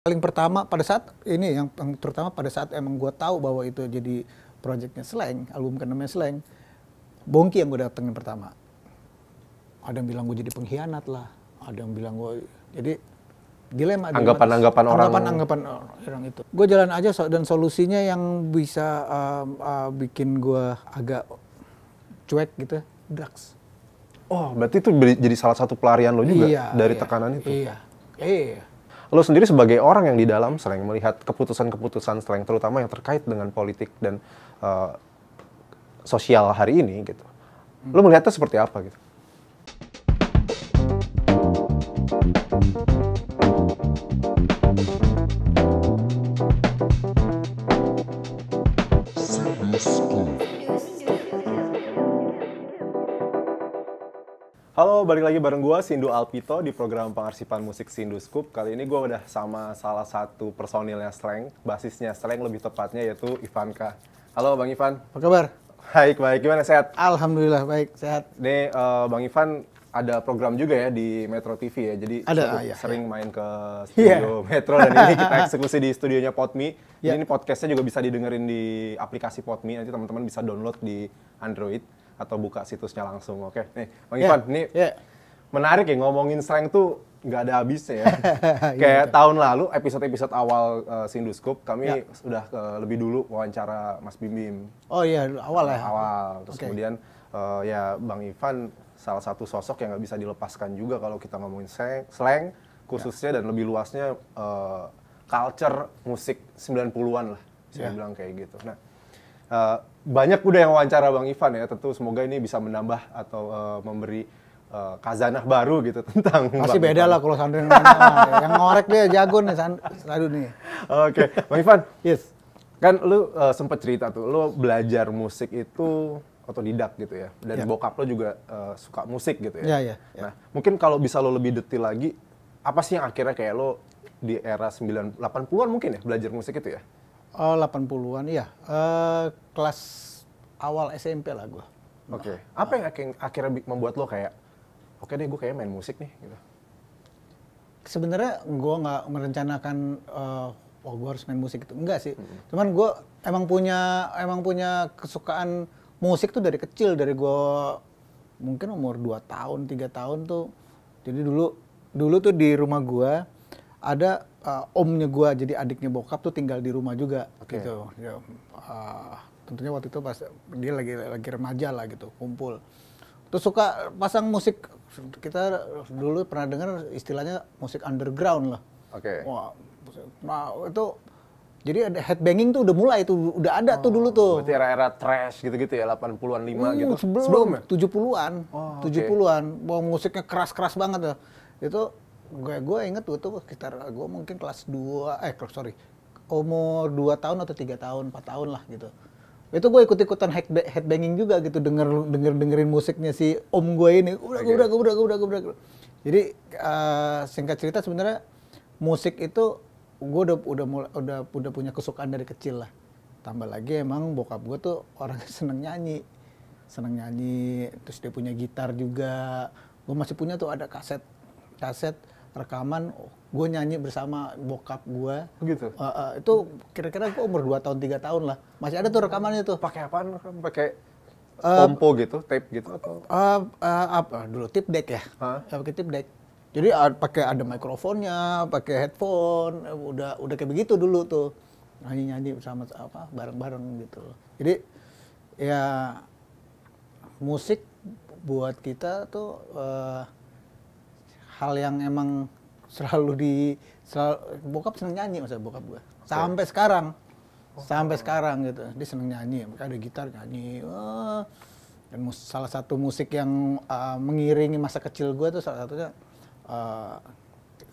paling pertama pada saat ini yang, terutama pada saat emang gue tahu bahwa itu jadi projectnya Slang, album namanya Slang, Bongki yang gue datengin pertama. Ada yang bilang gue jadi pengkhianat lah, ada yang bilang gue jadi dilema anggapan-anggapan orang anggapan-anggapan orang itu. Gue jalan aja so, dan solusinya yang bisa uh, uh, bikin gue agak cuek gitu, ya, drugs. Oh, berarti itu jadi salah satu pelarian lo juga iya, dari iya, tekanan itu. Iya. Iya. iya lo sendiri sebagai orang yang di dalam sering melihat keputusan-keputusan sering terutama yang terkait dengan politik dan uh, sosial hari ini gitu. Lo melihatnya seperti apa gitu? Halo, balik lagi bareng gue Sindu Alpito di program pengarsipan musik Sindu Scoop. Kali ini gue udah sama salah satu personilnya Streng, basisnya Streng lebih tepatnya yaitu Ivanka. Halo Bang Ivan. Apa kabar? Baik, baik. Gimana sehat? Alhamdulillah baik, sehat. Ini, uh, Bang Ivan ada program juga ya di Metro TV ya. Jadi ada, cukup ya, sering ya. main ke studio yeah. Metro dan ini kita eksekusi di studionya Potmi. Yeah. Ini podcastnya juga bisa didengerin di aplikasi Potmi, Nanti teman-teman bisa download di Android atau buka situsnya langsung. Oke, nih Bang yeah. Ivan, ini yeah. menarik ya ngomongin strength tuh nggak ada habisnya ya. Iya, kayak tahun lalu episode-episode awal uh, eh, Sinduskop kami yeah. sudah uh, lebih dulu wawancara Mas Bim Bim. Oh iya, yeah. awal ya. Awal. Terus okay. kemudian uh, ya Bang Ivan salah satu sosok yang nggak bisa dilepaskan juga kalau kita ngomongin slang, slang khususnya yeah. dan lebih luasnya uh, culture musik 90-an lah. Saya yeah. bilang kayak gitu. Nah, uh, banyak udah yang wawancara Bang Ivan ya, tentu semoga ini bisa menambah atau uh, memberi uh, eh, kazanah baru gitu tentang masih Bang beda Ivan. lah kalau Sandrin yang ngorek dia jago nih selalu nih. Oke, okay. Bang Ivan. Yes. Kan lu uh, eh, sempat cerita tuh, lu belajar musik itu atau otodidak gitu ya. Dan yeah. bokap lu juga uh, suka musik gitu ya. yeah, Yeah, yeah. Nah, mungkin kalau bisa lu lebih detil lagi, apa sih yang akhirnya kayak lu di era 80-an mungkin ya belajar musik itu ya? Oh, eh, 80-an iya Uh, kelas awal SMP lah gue. Oke. Okay. Apa yang akhirnya, akhirnya membuat lo kayak oke okay deh gue kayak main musik nih gitu. Sebenarnya gue nggak merencanakan uh, oh gue harus main musik itu enggak sih. Hmm. Cuman gue emang punya emang punya kesukaan musik tuh dari kecil dari gue mungkin umur 2 tahun, tiga tahun tuh. Jadi dulu dulu tuh di rumah gue ada uh, omnya gue jadi adiknya bokap tuh tinggal di rumah juga okay. gitu ya, uh, tentunya waktu itu pas dia lagi lagi remaja lah gitu kumpul terus suka pasang musik kita dulu pernah dengar istilahnya musik underground lah oke okay. wah nah itu jadi ada headbanging tuh udah mulai tuh, udah ada oh, tuh dulu tuh. Berarti era-era trash gitu-gitu ya, 80-an 5 hmm, gitu. Sebelum, sebelum ya? 70-an. Oh, 70-an. Okay. musiknya keras-keras banget tuh. Itu gue gue inget gue tuh sekitar gue mungkin kelas 2 eh sorry umur 2 tahun atau tiga tahun 4 tahun lah gitu itu gue ikut ikutan headbanging juga gitu denger denger dengerin musiknya si om gue ini udah okay. udah udah udah udah jadi uh, singkat cerita sebenarnya musik itu gue udah udah mulai, udah udah punya kesukaan dari kecil lah tambah lagi emang bokap gue tuh orang seneng nyanyi seneng nyanyi terus dia punya gitar juga gue masih punya tuh ada kaset kaset rekaman gue nyanyi bersama bokap gue oh, gitu uh, uh, itu kira-kira gue umur 2 tahun tiga tahun lah masih ada tuh rekamannya tuh pakai apa? pakai uh, eh, kompo gitu tape gitu atau uh, uh, apa dulu tip deck ya huh? pakai tip deck jadi uh, pakai ada mikrofonnya pakai headphone udah udah kayak begitu dulu tuh nyanyi nyanyi bersama apa bareng-bareng gitu jadi ya musik buat kita tuh uh, hal yang emang selalu di selalu, bokap seneng nyanyi masa bokap gue sampai sekarang oh. sampai sekarang gitu dia seneng nyanyi mereka ada gitar nyanyi oh. dan mus, salah satu musik yang uh, mengiringi masa kecil gue tuh salah satunya uh,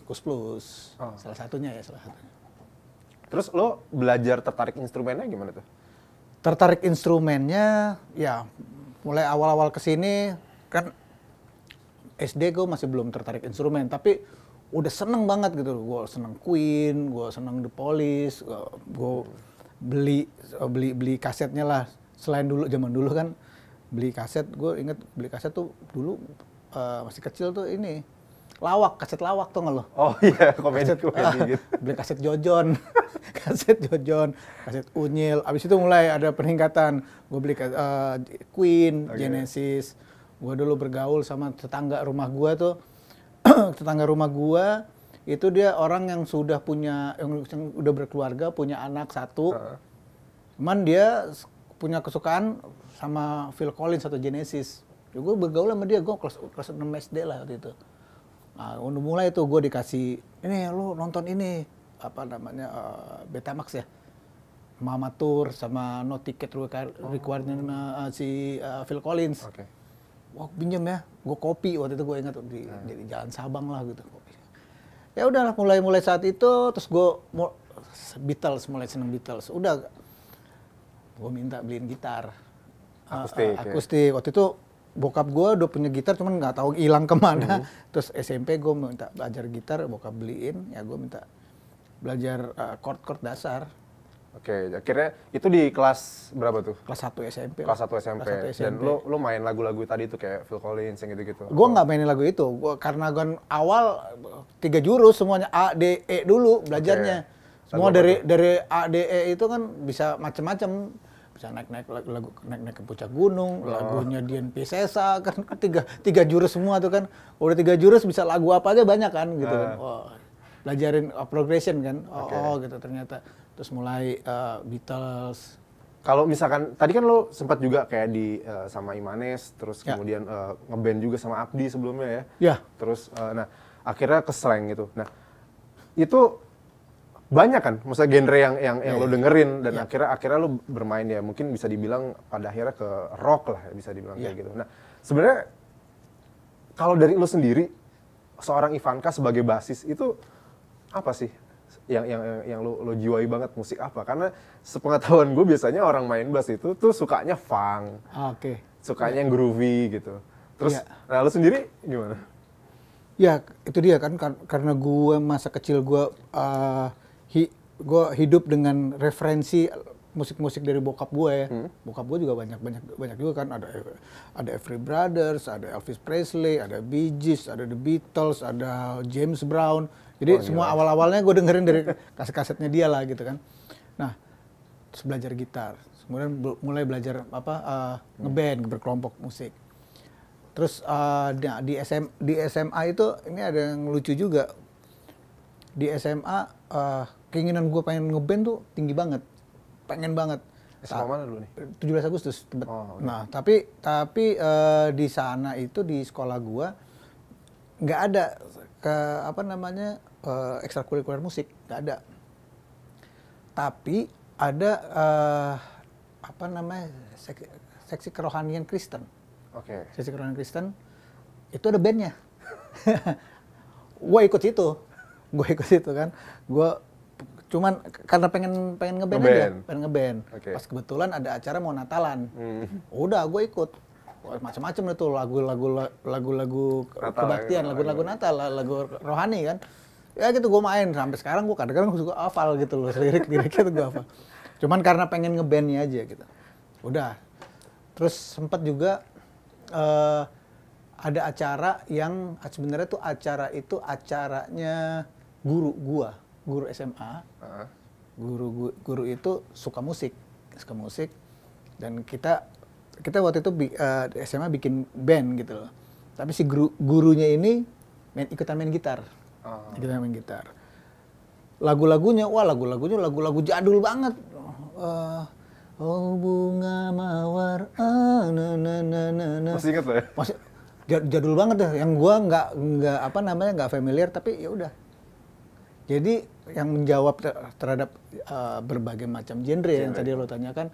Plus oh. salah satunya ya salah satunya terus lo belajar tertarik instrumennya gimana tuh tertarik instrumennya ya mulai awal-awal kesini kan SD gue masih belum tertarik instrumen, tapi udah seneng banget gitu. Gue seneng Queen, gue seneng The Police, gue beli beli beli kasetnya lah. Selain dulu zaman dulu kan beli kaset, gue inget beli kaset tuh dulu uh, masih kecil tuh ini lawak, kaset lawak tuh nggak lo? Oh iya, komedi kaset, komedi ah, gitu. beli kaset Jojon, kaset Jojon, kaset Unyil. Abis itu mulai ada peningkatan. Gue beli uh, Queen, okay. Oh, iya. Genesis, gue dulu bergaul sama tetangga rumah gue tuh tetangga rumah gue itu dia orang yang sudah punya yang, yang udah berkeluarga punya anak satu uh. cuman dia punya kesukaan sama Phil Collins atau Genesis ya gue bergaul sama dia gue kelas enam SD lah waktu itu nah udah mulai tuh gue dikasih ini lo nonton ini apa namanya uh, Betamax ya Mama Tour sama No Ticket oh. Requirement oh. uh, si uh, Phil Collins okay wah pinjam ya gue kopi waktu itu gue ingat di, hmm. di jalan Sabang lah gitu kopi ya udahlah mulai mulai saat itu terus gue Beatles mulai seneng Beatles udah gue minta beliin gitar eh, akustik uh, akustik ya. waktu itu bokap gue udah punya gitar cuman nggak tahu hilang kemana hmm. terus SMP gue minta belajar gitar bokap beliin ya gue minta belajar uh, eh, chord chord dasar Oke, akhirnya itu di kelas berapa tuh? Kelas 1 SMP. Kelas 1 SMP. Kelas 1 SMP. Dan lu lu main lagu-lagu tadi tuh kayak Phil Collins yang gitu-gitu. Gua nggak mainin lagu itu, gua karena gue awal tiga jurus semuanya A D E dulu belajarnya. Okay. Semua dari dari A D E itu kan bisa macem-macem bisa naik-naik lagu naik-naik ke puncak gunung, oh. lagunya Dian Piscesa kan tiga tiga jurus semua tuh kan. Udah tiga jurus bisa lagu apa aja banyak kan gitu uh. kan. Oh, belajarin progression kan. Oh, okay. oh gitu ternyata terus mulai uh, Beatles. Kalau misalkan tadi kan lo sempat juga kayak di uh, sama Imanes, terus ya. kemudian uh, ngeband juga sama Abdi sebelumnya ya. Iya. Terus uh, nah akhirnya keseleng gitu. Nah itu banyak kan, maksudnya genre yang yang, yang ya, lo ya. dengerin dan ya. akhirnya akhirnya lo bermain ya mungkin bisa dibilang pada akhirnya ke rock lah bisa dibilang ya. kayak gitu. Nah sebenarnya kalau dari lo sendiri seorang Ivanka sebagai basis itu apa sih yang yang yang, yang lo, lo jiwai banget musik apa? Karena sepengetahuan gue biasanya orang main bass itu tuh sukanya funk, oke, okay. sukanya yeah. yang groovy gitu. Terus, yeah. nah lo sendiri gimana? Ya itu dia kan karena gue masa kecil gue uh, hi gue hidup dengan referensi musik-musik dari bokap gue ya. Hmm. Bokap gue juga banyak banyak banyak juga kan ada ada Every Brothers, ada Elvis Presley, ada Bee Gees, ada The Beatles, ada James Brown. Jadi oh, iya. semua awal-awalnya gue dengerin dari kaset-kasetnya dia lah gitu kan. Nah, terus belajar gitar. Kemudian mulai belajar apa uh, ngeband, berkelompok musik. Terus uh, di SM di SMA itu ini ada yang lucu juga. Di SMA uh, eh, keinginan gue pengen ngeband tuh tinggi banget. Pengen banget. SMA mana dulu nih? 17 Agustus. Oh, okay. Nah, tapi tapi uh, di sana itu di sekolah gue nggak ada ke apa namanya uh, ekstrakurikuler musik nggak ada tapi ada uh, apa namanya seksi, seksi kerohanian Kristen oke okay. seksi kerohanian Kristen itu ada bandnya gue ikut situ gue ikut situ kan gue cuman karena pengen pengen ngeband nge aja pengen ngeband okay. pas kebetulan ada acara mau Natalan hmm. udah gue ikut macam-macam itu lagu-lagu lagu-lagu kebaktian lagu-lagu Natal lagu rohani kan ya gitu gue main sampai sekarang gue kadang-kadang gue suka hafal gitu loh lirik-liriknya tuh gue hafal cuman karena pengen ngebandnya aja gitu udah terus sempat juga uh, ada acara yang sebenarnya tuh acara itu acaranya guru gua guru SMA guru, guru guru itu suka musik suka musik dan kita kita waktu itu uh, eh, SMA bikin band gitu loh tapi si guru, gurunya ini main ikutan main gitar Oh. Kita main gitar. Lagu-lagunya, wah lagu-lagunya lagu-lagu jadul banget. Uh, Oh bunga mawar, ah, na na na na na. Masih ingat lah ya? Masih jadul banget deh. Ya. Yang gua nggak nggak apa namanya nggak familiar tapi ya udah. Jadi yang menjawab ter terhadap uh, berbagai macam genre, genre yang tadi lo tanyakan,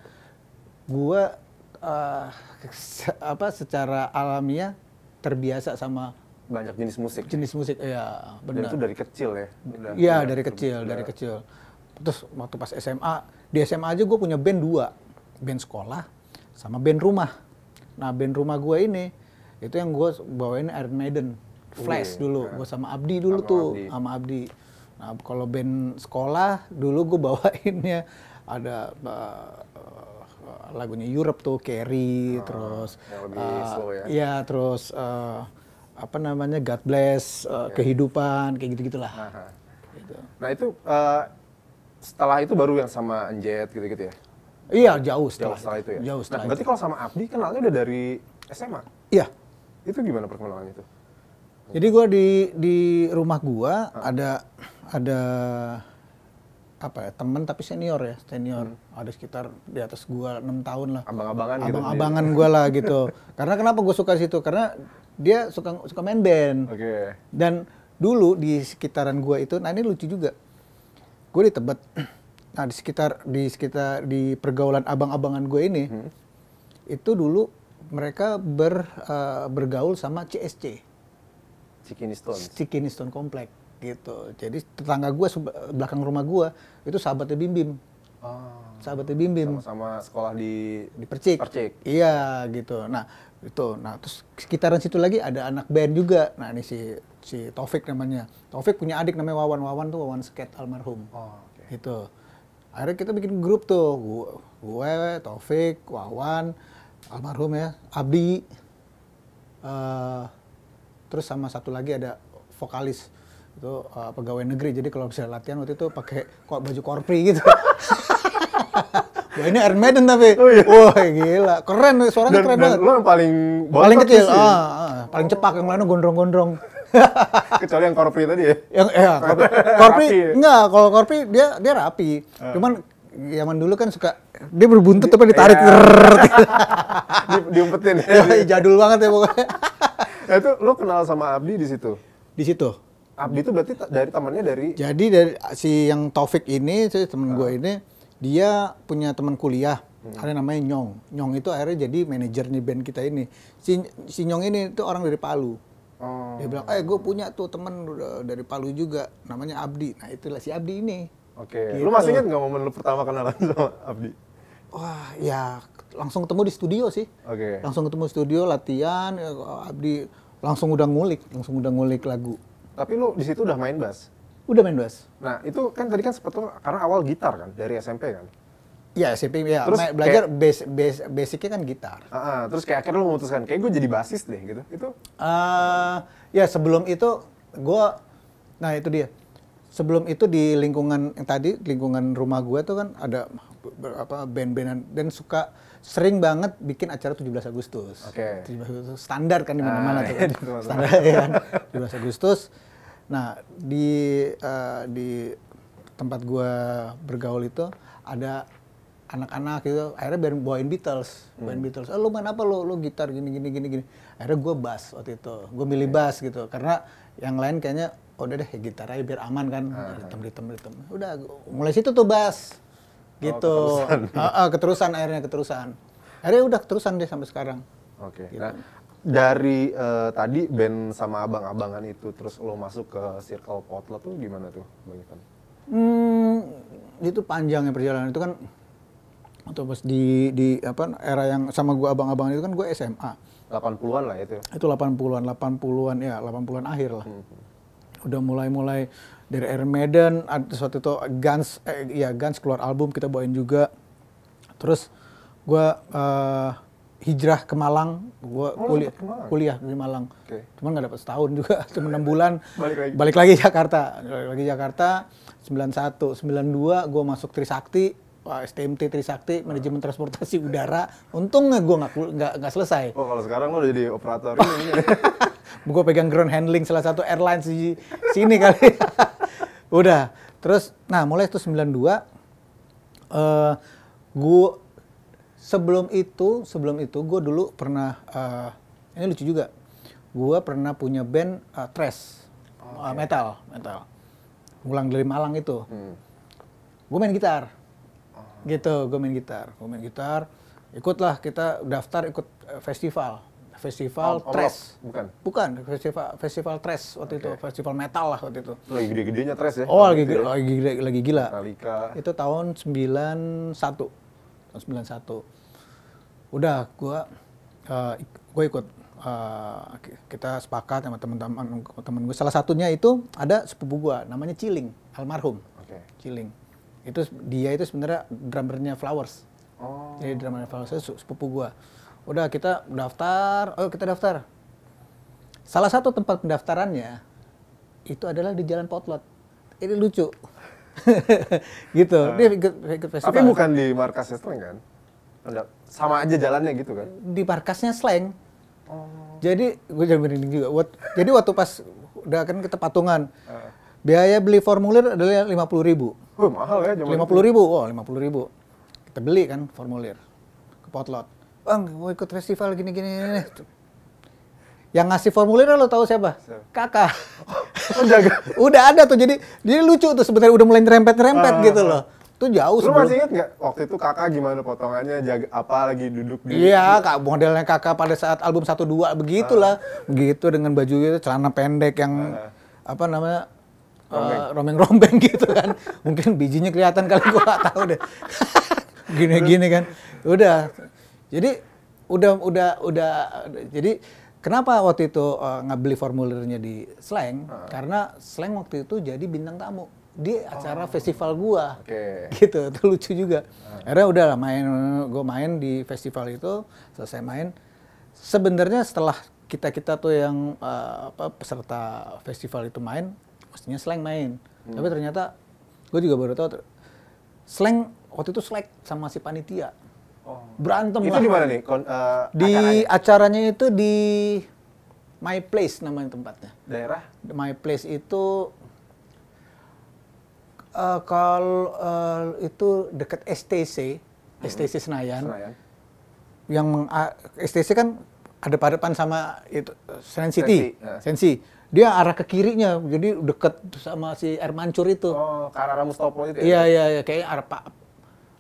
gua uh, se apa secara alamiah terbiasa sama banyak jenis musik. Jenis musik, iya benar. Dan itu dari kecil ya? Iya dari kecil, kecil, dari kecil. Terus waktu pas SMA, di SMA aja gue punya band dua, band sekolah sama band rumah. Nah band rumah gue ini itu yang gue bawain Iron Maiden, Flash Ui, dulu, ya. gue sama Abdi dulu sama tuh, Abdi. sama Abdi. Nah kalau band sekolah dulu gue bawainnya ada uh, lagunya Europe tuh Carrie oh, terus uh, ya. ya. terus uh, apa namanya God bless uh, eh, yeah. kehidupan kayak gitu gitulah. Nah itu uh, setelah itu baru yang sama Anjet gitu-gitu ya? Iya jauh setelah, jauh setelah itu. ya. Jauh setelah nah, berarti kalau sama Abdi kenalnya udah dari SMA? Iya. Itu gimana perkembangannya itu? Jadi gua di di rumah gua ada ada apa ya teman tapi senior ya senior hmm. ada sekitar di atas gua enam tahun lah abang-abangan gitu ya? abang-abangan gitu gua lah gitu karena kenapa gua suka situ karena dia suka suka main band. Oke. Okay. Dan dulu di sekitaran gua itu, nah ini lucu juga. Gue di Tebet. Nah, di sekitar di sekitar di pergaulan abang-abangan gue ini hmm. itu dulu mereka ber uh, bergaul sama CSC. Cikini Stone. Cikini Stone Complex gitu. Jadi tetangga gua belakang rumah gua itu sahabatnya Bim Bim. Oh. Ah. Sahabatnya Bim Bim. Sama-sama sekolah di di Percik. Percik. Iya gitu. Nah itu nah terus sekitaran situ lagi ada anak band juga nah ini si si Taufik namanya Taufik punya adik namanya Wawan Wawan tuh Wawan Sket almarhum oh, okay. itu akhirnya kita bikin grup tuh gue Taufik Wawan almarhum ya Abdi uh, terus sama satu lagi ada vokalis itu uh, pegawai negeri jadi kalau bisa latihan waktu itu pakai baju korpri gitu Wah ini Iron Maiden tapi. Oh, iya. Wah gila, keren suaranya dan, keren dan banget. Lo yang paling paling kecil, ah, ah, ah, paling cepak yang lainnya gondrong-gondrong. Kecuali yang korpi tadi ya. Yang ya, Korpri, enggak, kalau korpi dia dia rapi. Uh. Cuman zaman dulu kan suka dia berbuntut tapi iya. ditarik. Iya. di, diumpetin. Ya, jadul banget ya pokoknya. Nah, itu lo kenal sama Abdi di situ. Di situ. Abdi itu berarti dari tamannya dari Jadi dari si yang Taufik ini si temen uh. Ah. gue ini dia punya teman kuliah hmm. ada namanya Nyong. Nyong itu akhirnya jadi manajernya band kita ini. Si, si Nyong ini itu orang dari Palu. hmm. Dia bilang, eh gue punya tuh teman dari Palu juga, namanya Abdi. Nah itulah si Abdi ini. Oke, okay. gitu. lu masih ingat nggak momen lu pertama kenalan sama Abdi? Wah, ya langsung ketemu di studio sih. Oke. Okay. Langsung ketemu studio, latihan, eh, Abdi langsung udah ngulik, langsung udah ngulik lagu. Tapi lu di situ udah main bass? Udah main bass. Nah, itu kan tadi kan sebetulnya karena awal gitar kan dari SMP kan. Iya, SMP ya. Terus main, belajar kayak, base, base, basicnya kan gitar. Uh, uh, terus kayak akhirnya lo memutuskan, kayak gue jadi basis deh gitu. Itu? Uh, ya sebelum itu gue, nah itu dia. Sebelum itu di lingkungan yang tadi lingkungan rumah gue tuh kan ada apa band-bandan dan suka sering banget bikin acara 17 Agustus. Oke. Okay. 17 Agustus standar kan di mana-mana ah, tuh. Iya, iya kan. Standar ya 17 Agustus Nah, di uh, di tempat gua bergaul itu ada anak-anak gitu akhirnya band bawain Beatles hmm. bawain Beatles oh, lu main apa lu lu gitar gini gini gini gini akhirnya gue bass waktu itu gue milih okay. Iya. bass gitu karena yang lain kayaknya oh, udah deh ya gitar aja biar aman kan uh. ritem ritem ritem udah mulai situ tuh bass oh, gitu oh, keterusan. uh, uh, keterusan akhirnya keterusan akhirnya udah keterusan deh sampai sekarang oke okay. gitu. nah dari uh, tadi band sama abang-abangan itu terus lo masuk ke circle potla tuh gimana tuh bang Ivan? Hmm, itu ya perjalanan itu kan atau pas di di apa era yang sama gua abang-abang itu kan gue SMA. 80-an lah itu. Ya? Itu 80-an, 80-an ya, 80-an akhir lah. Hmm. Udah mulai-mulai dari Air Maiden, ada suatu itu Guns eh, ya Guns keluar album kita bawain juga. Terus gua uh, hijrah ke Malang, gua oh, kuliah, Malang. kuliah di Malang. Okay. Cuman nggak dapat setahun juga, cuma enam bulan. balik lagi. Balik lagi Jakarta, balik lagi Jakarta. 91, 92 gua masuk Trisakti, STMT Trisakti, manajemen transportasi udara. Untungnya gue nggak nggak selesai. Oh kalau sekarang lo jadi operator ini. gue pegang ground handling salah satu airline di sini kali. Udah. Terus, nah mulai itu 92, uh, gue sebelum itu sebelum itu gue dulu pernah uh, ini lucu juga gue pernah punya band uh, thrash okay. uh, eh, metal metal ulang dari Malang itu hmm. gue main gitar oh. gitu gue main gitar gue main gitar ikutlah kita daftar ikut festival festival oh, oh thrash bukan bukan festival festival thrash waktu okay. itu festival metal lah waktu itu lagi gede-gedenya thrash ya oh lagi gede, lagi gila, lagi gila Metallica. itu tahun 91 tahun 91 udah gue eh, uh, gue ikut uh, kita sepakat sama teman-teman teman gue salah satunya itu ada sepupu gue namanya Ciling almarhum okay. Ciling itu dia itu sebenarnya drummernya Flowers oh. jadi drummernya Flowers itu sepupu gue udah kita daftar oh kita daftar salah satu tempat pendaftarannya itu adalah di Jalan Potlot ini lucu gitu nah. dia ikut, ikut tapi bukan di markas Streng kan sama aja jalannya gitu kan di parkasnya slang oh. jadi gue jadi merinding juga jadi waktu pas udah kan kita patungan uh. biaya beli formulir adalah lima puluh ribu mahal ya lima puluh ribu oh lima puluh ribu kita beli kan formulir ke potlot bang mau ikut festival gini gini, gini. yang ngasih formulir lo tahu siapa? siapa? Kakak. Oh, udah ada tuh jadi dia lucu tuh sebenarnya udah mulai nyerempet nyerempet uh, ah, gitu loh. Itu jauh Lu sebelum... masih inget gak waktu itu kakak gimana potongannya, jaga apa lagi duduk di... Iya, kak, modelnya kakak pada saat album satu dua begitulah. Uh. Ah. Begitu dengan baju itu, celana pendek yang... Uh. Apa namanya? Eh, rombeng-rombeng uh, gitu kan. Mungkin bijinya kelihatan kali gua gak tahu deh. Gini-gini kan. Udah. Jadi udah udah udah jadi kenapa waktu itu uh, ngebeli formulirnya di Slang? Uh. Karena Slang waktu itu jadi bintang tamu di acara oh. festival gua okay. gitu itu lucu juga uh. akhirnya udah lah main gua main di festival itu selesai main sebenarnya setelah kita kita tuh yang uh, apa peserta festival itu main mestinya slang main hmm. tapi ternyata gua juga baru tahu slang waktu itu slack sama si panitia oh. berantem itu di mana nih Kon, uh, di acaranya. acaranya itu di my place namanya tempatnya daerah my place itu Uh, kalau uh, itu dekat STC, hmm. STC Senayan, Senayan. yang uh, ah, STC kan ada padepan sama itu Senayan City, Sensi. Uh. Sensi. Dia arah ke kirinya, jadi dekat sama si Air Mancur itu. Oh, ke arah Mustopo itu. Ya? Iya iya iya, kayaknya arah Pak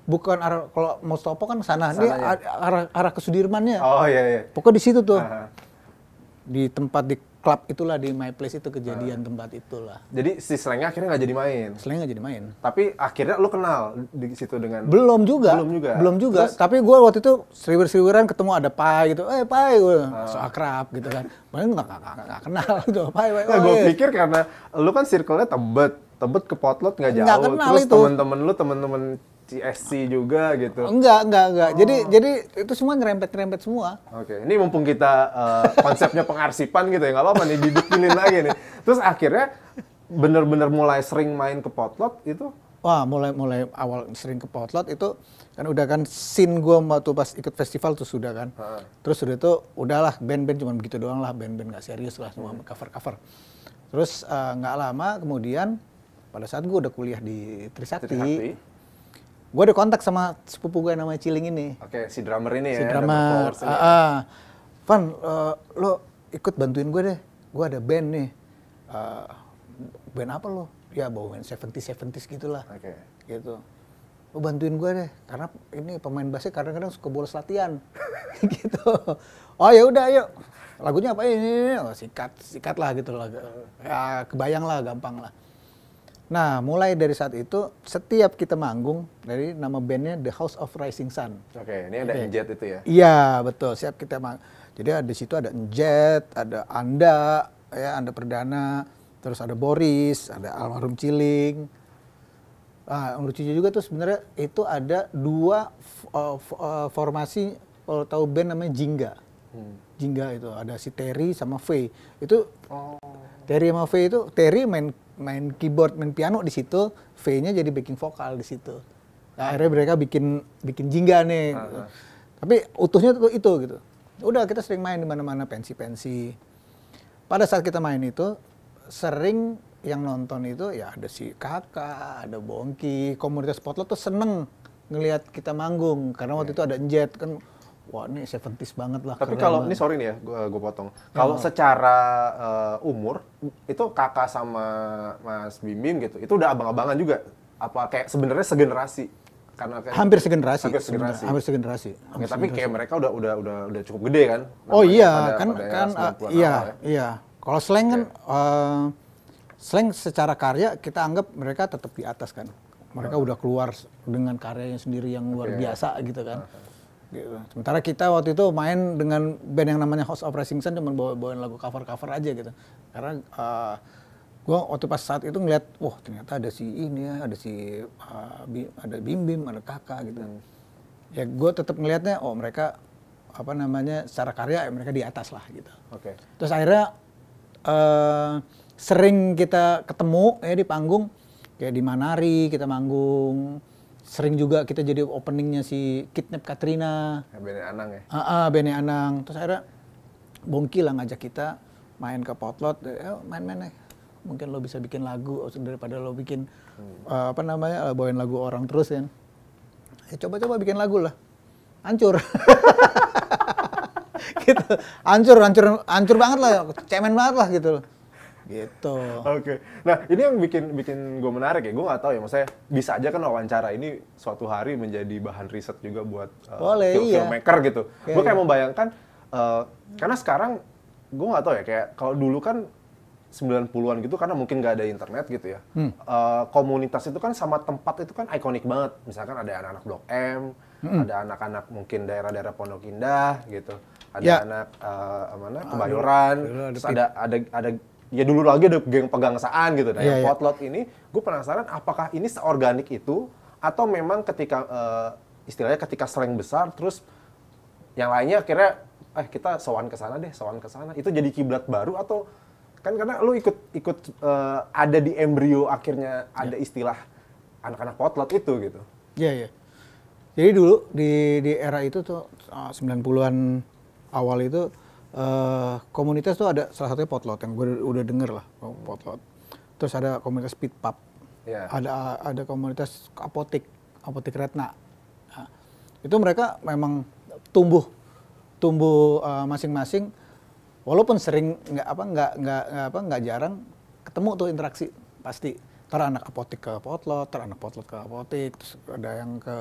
bukan arah kalau Mustopo kan sana, dia ya? arah arah ke Sudirmannya. Oh iya iya. Pokoknya di situ tuh. Uh -huh. Di tempat di klub itulah di My Place itu kejadian uh. tempat itulah. Jadi si Slengnya akhirnya nggak jadi main. Slengnya nggak jadi main. Tapi akhirnya lu kenal di situ dengan Belum juga. Belum juga. Belum juga. Terus, tapi gua waktu itu seriwer-seriweran ketemu ada Pai gitu. Eh Pai gua uh. so akrab gitu kan. mungkin nggak kenal gitu Pai. pai nah, gua pikir karena lu kan circle-nya tebet, tebet ke potlot nggak jauh. Gak kenal Terus temen-temen lu temen-temen CSC juga gitu. Enggak, enggak, enggak. Oh. Jadi jadi itu semua ngerempet rempet semua. Oke. Okay. Ini mumpung kita uh, konsepnya pengarsipan gitu ya, nggak apa-apa nih didetailin lagi nih. Terus akhirnya bener-bener mulai sering main ke potlot itu? Wah, mulai mulai awal sering ke potlot itu kan udah kan scene gue waktu pas ikut festival tuh sudah kan. Ha. Terus udah itu udahlah band-band cuma begitu doang lah, band-band nggak serius lah semua cover hmm. cover-cover. Terus eh, nggak uh, lama kemudian pada saat gue udah kuliah di Trisakti, Trisakti gue ada kontak sama sepupu gue namanya Ciling ini. Oke, okay, si drummer ini si ya. Si drummer. Ya. Ah, uh, uh. Van, uh, lo ikut bantuin gue deh. Gue ada band nih. Uh, band apa lo? Ya bawa band 70s, 70 gitu lah. Oke. Okay. Gitu. Lo bantuin gue deh. Karena ini pemain bassnya kadang-kadang suka bolos latihan. gitu. Oh ya udah ayo. Lagunya apa ini? Oh, sikat, sikat lah gitu lah. Ya, kebayang lah, gampang lah. Nah, mulai dari saat itu setiap kita manggung dari nama bandnya The House of Rising Sun. Oke, ini ada okay. Enjet itu ya? Iya betul. Setiap kita manggung. jadi ada di situ ada Enjet, ada Anda, ya Anda Perdana, terus ada Boris, ada almarhum Ciling. Ah, lucu juga tuh sebenarnya itu ada dua uh, formasi kalau tahu band namanya Jingga. Hmm. Jingga itu ada si Terry sama V. Itu oh. Terry sama V itu Terry main main keyboard, main piano di situ, V-nya jadi backing vokal di situ. Nah, akhirnya mereka bikin bikin jingga nih. Gitu. -huh. Tapi utuhnya itu itu gitu. Udah kita sering main di mana-mana pensi-pensi. Pada saat kita main itu sering yang nonton itu ya ada si kakak, ada Bongki, komunitas potlot tuh seneng ngelihat kita manggung karena waktu yeah. itu ada jet kan wah ini seventies banget lah. Tapi kalau ini sorry nih ya, gue potong. Nah, kalau ya. secara uh, umur itu kakak sama Mas Bimim gitu, itu udah abang-abangan juga. Apa kayak sebenarnya segenerasi? Karena kayak, hampir segenerasi. Hampir segenerasi. Hampir segenerasi. Hampir ya, tapi segenerasi. kayak mereka udah udah udah udah cukup gede kan? Oh iya, pada, kan pada kan uh, iya ya. iya. Kalau slang kan uh, slang secara karya kita anggap mereka tetap di atas kan. Mereka udah keluar dengan karyanya sendiri yang luar okay. biasa gitu kan. Okay Gitu. Sementara kita waktu itu main dengan band yang namanya House of Rising Sun cuma bawa-bawain lagu cover-cover aja gitu. Karena uh, eh, gue waktu pas saat itu ngeliat, wah ternyata ada si ini ya, ada si uh, eh, bim, ada Bim Bim, ada Kakak gitu. Hmm. Ya gue tetap ngelihatnya, oh mereka apa namanya secara karya ya mereka di atas lah gitu. Oke. Okay. Terus akhirnya uh, sering kita ketemu ya di panggung kayak di Manari kita manggung sering juga kita jadi openingnya si Kidnap Katrina. Bene Anang ya? Ah, uh, uh, Bene Anang. Terus akhirnya Bongki lah ngajak kita main ke potlot, eh, main-main eh. Mungkin lo bisa bikin lagu daripada lo bikin hmm. uh, apa namanya eh, bawain lagu orang terus kan. Ya coba-coba bikin lagu lah. Hancur. gitu. Hancur, hancur, hancur banget lah, cemen banget lah gitu loh gitu oke okay. nah ini yang bikin bikin gue menarik ya gue nggak tahu ya maksudnya bisa aja kan wawancara ini suatu hari menjadi bahan riset juga buat uh, Boleh, film iya. filmmaker gitu okay, gue kayak iya. membayangkan uh, karena sekarang gue nggak tahu ya kayak kalau dulu kan 90-an gitu karena mungkin nggak ada internet gitu ya. Hmm. Uh, komunitas itu kan sama tempat itu kan ikonik banget. Misalkan ada anak-anak Blok M, hmm. ada anak-anak mungkin daerah-daerah Pondok Indah gitu. Ada ya. anak uh, mana Kebayoran, ada ada ada ya dulu lagi ada geng pegangsaan gitu. Nah, yeah, yang iya. potlot ini, gue penasaran apakah ini seorganik itu atau memang ketika uh, istilahnya ketika sering besar, terus yang lainnya akhirnya eh kita sowan ke sana deh, sowan ke sana. Itu jadi kiblat baru atau kan karena lu ikut ikut uh, ada di embrio akhirnya yeah. ada iya. istilah anak-anak potlot itu gitu. Iya, yeah, iya. Yeah. Jadi dulu di di era itu tuh 90-an eh, awal itu uh, komunitas tuh ada salah satunya potlot yang gue udah denger lah oh, hmm. potlot. Terus ada komunitas speed pub. Yeah. Ada ada komunitas apotik, apotik retna. Nah, itu mereka memang tumbuh tumbuh masing eh, masing-masing walaupun sering nggak apa nggak nggak apa nggak jarang ketemu tuh interaksi pasti ter anak apotik ke potlot ter anak potlot ke Apotik, terus ada yang ke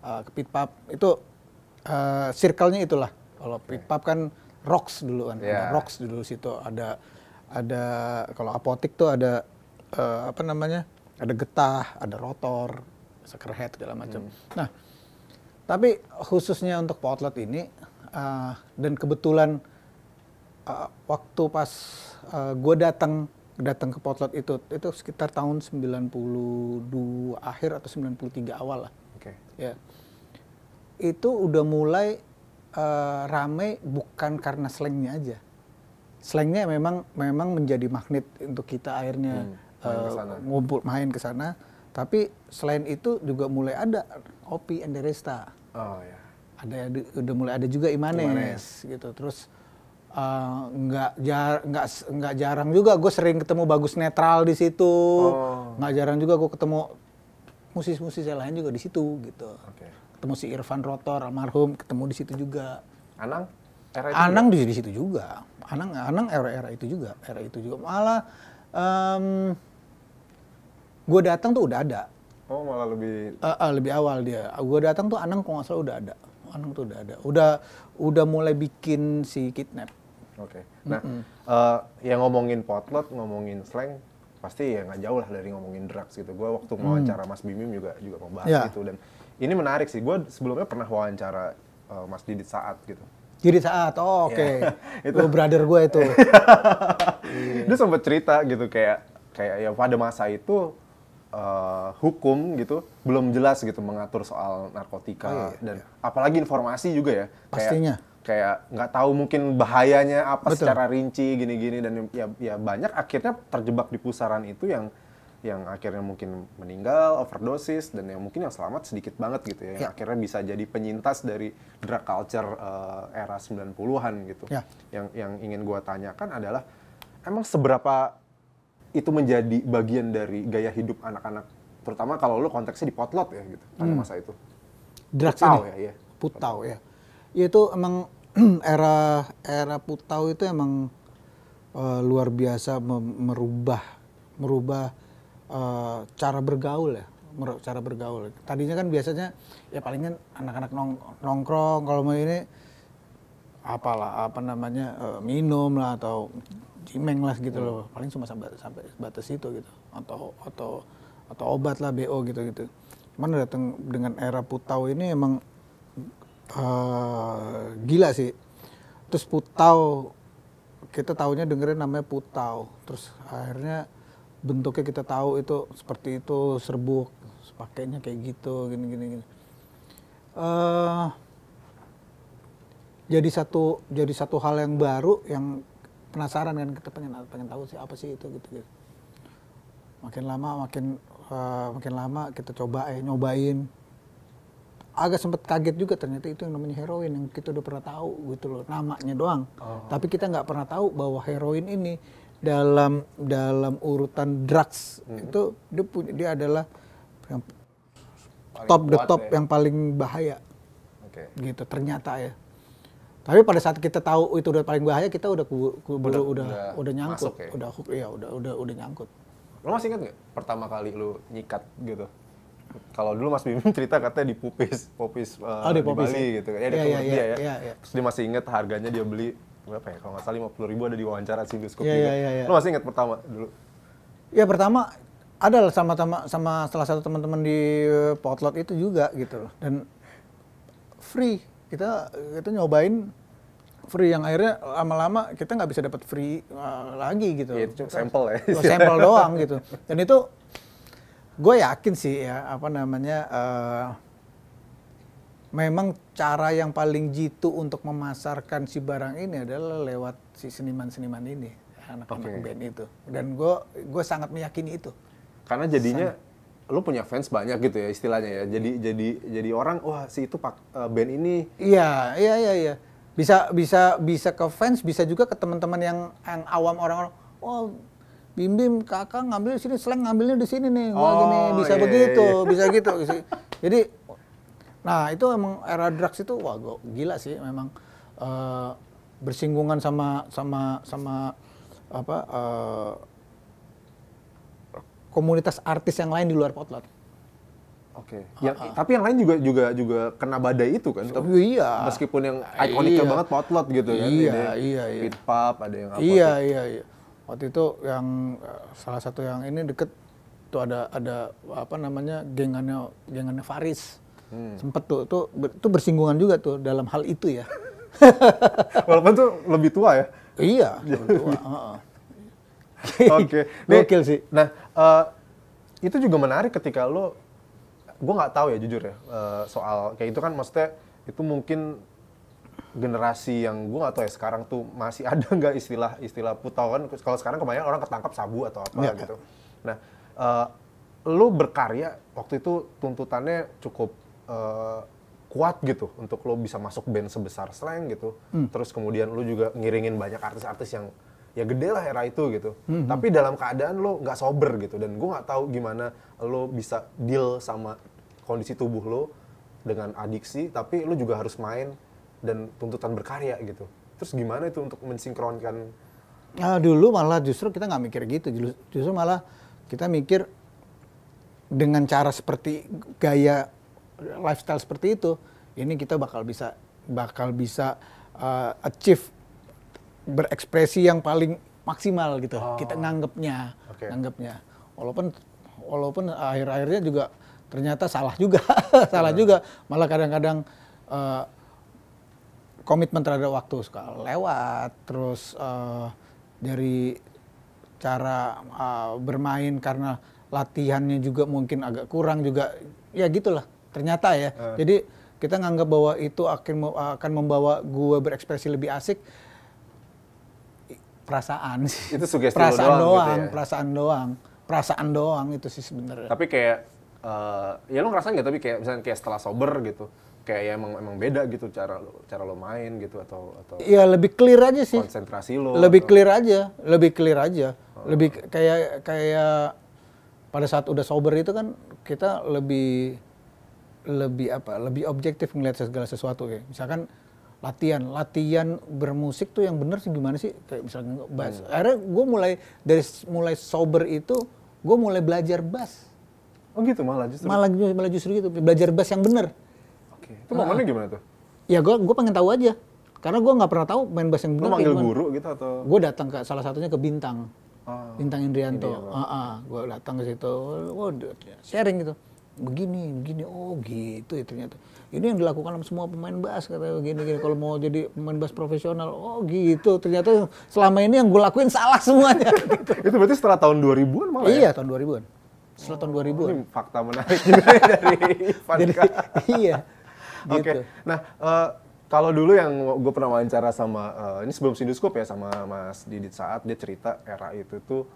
uh, ke pub itu uh, circle-nya itulah kalau pitpap kan rocks dulu kan yeah. ada rocks dulu situ ada ada kalau apotik tuh ada uh, apa namanya ada getah ada rotor seckerhead segala macam hmm. nah tapi khususnya untuk potlot ini uh, dan kebetulan uh, waktu pas uh, gue datang datang ke potlot itu itu sekitar tahun 92 akhir atau 93 awal lah. Oke. Okay. Ya. Itu udah mulai uh, rame bukan karena slangnya aja. Slangnya memang memang menjadi magnet untuk kita akhirnya hmm, uh, ngumpul main ke sana. Tapi selain itu juga mulai ada Opi and the Resta. Oh ya. Ada udah mulai ada juga Imanes, Imanes. gitu. Terus eh, nggak uh, jar nggak nggak jarang juga gue sering ketemu bagus netral di situ oh. nggak oh. jarang juga gue ketemu musis musisi lain juga di situ gitu okay ketemu si Irfan Rotor almarhum ketemu di situ juga Anang era itu Anang juga? di situ juga Anang Anang era-era itu juga era itu juga malah um, gue datang tuh udah ada oh malah lebih uh, uh, lebih awal dia gue datang tuh Anang kok nggak salah udah ada Anang tuh udah ada udah udah mulai bikin si kidnap oke okay. nah mm -hmm. uh, eh, yang ngomongin potlot ngomongin slang pasti ya nggak jauh lah dari ngomongin drugs gitu. Gue waktu mm. mau wawancara Mas Bimim juga juga membahas yeah. itu dan ini menarik sih. Gue sebelumnya pernah wawancara uh, Mas Didit Saat gitu. Didit Saat, oh, iya. oke. Okay. Yeah, itu brother gue itu. yeah. Dia sempat cerita gitu kayak kayak ya pada masa itu uh, hukum gitu belum jelas gitu mengatur soal narkotika oh, iya, iya. dan apalagi informasi juga ya. Pastinya. Kayak, kayak nggak tahu mungkin bahayanya apa Betul. secara rinci gini-gini dan ya ya banyak akhirnya terjebak di pusaran itu yang yang akhirnya mungkin meninggal overdosis dan yang mungkin yang selamat sedikit banget gitu ya, Yang yang akhirnya bisa jadi penyintas dari drug culture uh, era 90-an gitu. Yeah. Yang yang ingin gue tanyakan adalah emang seberapa itu menjadi bagian dari gaya hidup anak-anak terutama kalau lu konteksnya di potlot ya gitu pada hmm. masa itu. Drug putau ini. ya, iya. ya. Putau ya. Itu emang era era putau itu emang uh, luar biasa merubah merubah uh, cara bergaul ya cara bergaul tadinya kan biasanya ya palingan anak-anak nong nongkrong kalau mau ini apalah apa namanya uh, minum lah atau cimeng lah gitu loh hmm. paling cuma sampai sampai batas itu gitu atau atau atau obat lah bo gitu gitu cuman datang dengan era putau ini emang uh, gila sih terus putau kita tahunya dengerin namanya putau terus akhirnya bentuknya kita tahu itu seperti itu serbuk pakainya kayak gitu gini gini gini uh, jadi satu jadi satu hal yang baru yang penasaran kan kita pengen pengen tahu sih apa sih itu gitu gitu makin lama makin uh, makin lama kita coba eh nyobain agak sempat kaget juga ternyata itu yang namanya heroin yang kita udah pernah tahu gitu loh namanya doang oh. tapi kita nggak pernah tahu bahwa heroin ini dalam dalam urutan drugs hmm. itu dia punya dia adalah yang top the top ya. yang paling bahaya. Okay. Gitu ternyata ya. Tapi pada saat kita tahu itu udah paling bahaya kita udah kubur, kubur, udah, udah udah udah nyangkut, ya? udah hook ya udah udah udah nyangkut. Lo masih ingat nggak pertama kali lo nyikat gitu? Kalau dulu Mas Bim cerita katanya di Pupis, Popis uh, eh, oh, di, Popis, di Bali ya? gitu. Kan. Ya, iya, iya, iya, ya, ya, dia ya, ya. ya. Terus dia masih ingat harganya dia beli berapa ya kalau nggak salah lima puluh ribu ada di wawancara sih bioskop yeah, juga. Yeah, yeah, yeah. Lo masih ingat pertama dulu? Ya pertama ada lah sama sama sama salah satu teman-teman di eh, Potlot itu juga gitu loh. dan free kita kita nyobain free yang akhirnya lama-lama kita nggak bisa dapat free uh, lagi gitu. Ya, itu sampel ya. Sampel doang gitu. Dan itu gue yakin sih ya apa namanya uh, memang cara yang paling jitu untuk memasarkan si barang ini adalah lewat si seniman-seniman ini anak-anak okay. band itu dan gue gue sangat meyakini itu karena jadinya sangat. lo punya fans banyak gitu ya istilahnya ya jadi hmm. jadi jadi orang wah si itu pak eh, band ini iya iya iya iya bisa bisa bisa ke fans bisa juga ke teman-teman yang yang awam orang-orang oh Bim Bim kakak ngambil di sini slang ngambilnya di sini nih gua oh, gini bisa iya, iya, begitu iya. bisa gitu jadi Nah itu emang era drugs itu wah gila sih memang uh, bersinggungan sama sama sama apa uh, komunitas artis yang lain di luar potlot. Oke. Okay. Ah, ya, ah. Tapi yang lain juga juga juga kena badai itu kan. So, tapi oh, iya. Meskipun yang ah, ikonik iya. banget potlot gitu iya, kan. Iya, ada iya, iya. pop ada yang apa. Iya, tuh. iya, iya. Waktu itu yang eh, salah satu yang ini deket tuh ada ada apa namanya gengannya gengannya Faris. Hmm. Sempet tuh, tuh, tuh bersinggungan juga tuh dalam hal itu ya. Walaupun tuh lebih tua ya. Iya, lebih tua. Oke, gokil sih. Nah, uh, itu juga menarik ketika lo, gue nggak tahu ya jujur ya uh, soal kayak itu kan maksudnya itu mungkin generasi yang gue gak tau ya sekarang tuh masih ada nggak istilah istilah putau kan kalau sekarang kebanyakan orang ketangkap sabu atau apa ya, gitu. Nah, uh, lu berkarya waktu itu tuntutannya cukup uh, kuat gitu untuk lo bisa masuk band sebesar Slang gitu. Hmm. Terus kemudian lo juga ngiringin banyak artis-artis yang ya gede lah era itu gitu. Hmm, hmm. Tapi dalam keadaan lo nggak sober gitu dan gue nggak tahu gimana lo bisa deal sama kondisi tubuh lo dengan adiksi. Tapi lo juga harus main dan tuntutan berkarya gitu. Terus gimana itu untuk mensinkronkan? Nah, dulu malah justru kita nggak mikir gitu. Justru malah kita mikir dengan cara seperti gaya lifestyle seperti itu, ini kita bakal bisa bakal bisa uh, achieve berekspresi yang paling maksimal gitu. Oh. Kita nganggepnya, okay. nganggepnya. Walaupun walaupun akhir-akhirnya juga ternyata salah juga, salah hmm. juga. Malah kadang-kadang uh, komitmen terhadap waktu suka lewat, terus uh, dari cara uh, bermain karena latihannya juga mungkin agak kurang juga, ya gitulah ternyata ya uh. jadi kita nganggap bahwa itu akan akan membawa gue berekspresi lebih asik perasaan sih itu sugesti perasaan doang, doang gitu ya? perasaan doang perasaan doang itu sih sebenarnya tapi kayak uh, ya lo ngerasa nggak tapi kayak misalnya kayak setelah sober gitu kayak ya emang emang beda gitu cara cara lo main gitu atau atau ya lebih clear aja sih konsentrasi lo lebih atau... clear aja lebih clear aja oh. lebih kayak kayak pada saat udah sober itu kan kita lebih lebih apa lebih objektif melihat segala sesuatu ya misalkan latihan latihan bermusik tuh yang benar sih gimana sih kayak misalnya bass hmm. akhirnya gue mulai dari mulai sober itu gue mulai belajar bass oh gitu malah justru malah malah justru gitu belajar bass yang benar oke okay. itu momennya ah. gimana tuh ya gue gue pengen tahu aja karena gue nggak pernah tahu main bass yang bener manggil gimana. guru gitu atau gue datang ke salah satunya ke bintang ah. bintang Indrianto ah uh, ah. gue datang ke situ gue sharing gitu begini begini oh gitu ya ternyata ini yang dilakukan sama semua pemain bas kata begini gini kalau mau jadi pemain bas profesional oh gitu ternyata selama ini yang gue lakuin salah semuanya gitu. itu berarti setelah tahun 2000-an malah ya? iya ya? tahun 2000-an setelah tahun 2000-an ini fakta menarik ya dari jadi, iya gitu. oke okay. nah uh, kalau dulu yang gue pernah wawancara sama uh, ini sebelum sinduskop ya sama Mas Didit saat dia cerita era itu tuh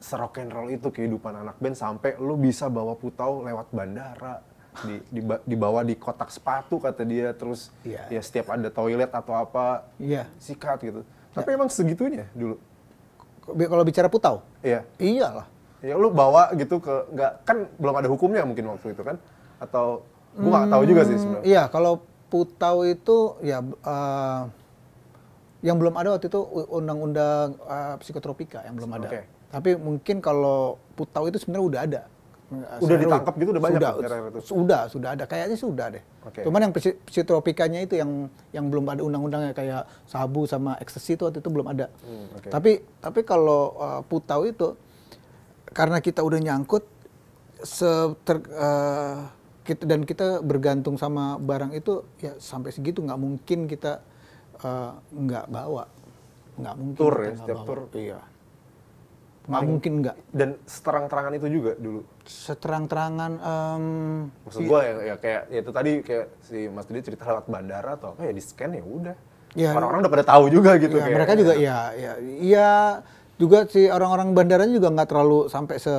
serok and roll itu kehidupan anak band sampai lu bisa bawa putau lewat bandara di, di dibawa di kotak sepatu kata dia terus yeah. ya setiap ada toilet atau apa yeah. sikat gitu ya. tapi yeah. emang segitunya dulu kalau bicara putau iya yeah. iyalah ya lu bawa gitu ke nggak kan belum ada hukumnya mungkin waktu itu kan atau gua nggak hmm, tahu juga sih sebenarnya hmm, iya kalau putau itu ya uh, yang belum ada waktu itu undang-undang uh, psikotropika yang belum ada okay. Tapi mungkin kalau putau itu sebenarnya udah ada. udah ditangkap gitu udah banyak sudah, itu. Sudah, sudah ada. Kayaknya sudah deh. Okay. Cuman yang psitropikanya itu yang yang belum ada undang-undangnya kayak sabu sama ekstasi itu waktu itu belum ada. Hmm, okay. Tapi tapi kalau uh, putau itu karena kita udah nyangkut se ter, uh, kita, dan kita bergantung sama barang itu ya sampai segitu nggak mungkin kita uh, nggak bawa nggak mungkin tur ya setiap bawa. tur iya Gak mungkin enggak. dan seterang-terangan itu juga dulu seterang-terangan um, maksud gue ya, ya kayak ya itu tadi kayak si Mas Didi cerita lewat bandara atau apa ya di scan ya udah ya, orang-orang udah pada tahu juga gitu ya, kayak, mereka juga ya ya iya juga si orang-orang bandaranya juga nggak terlalu sampai se,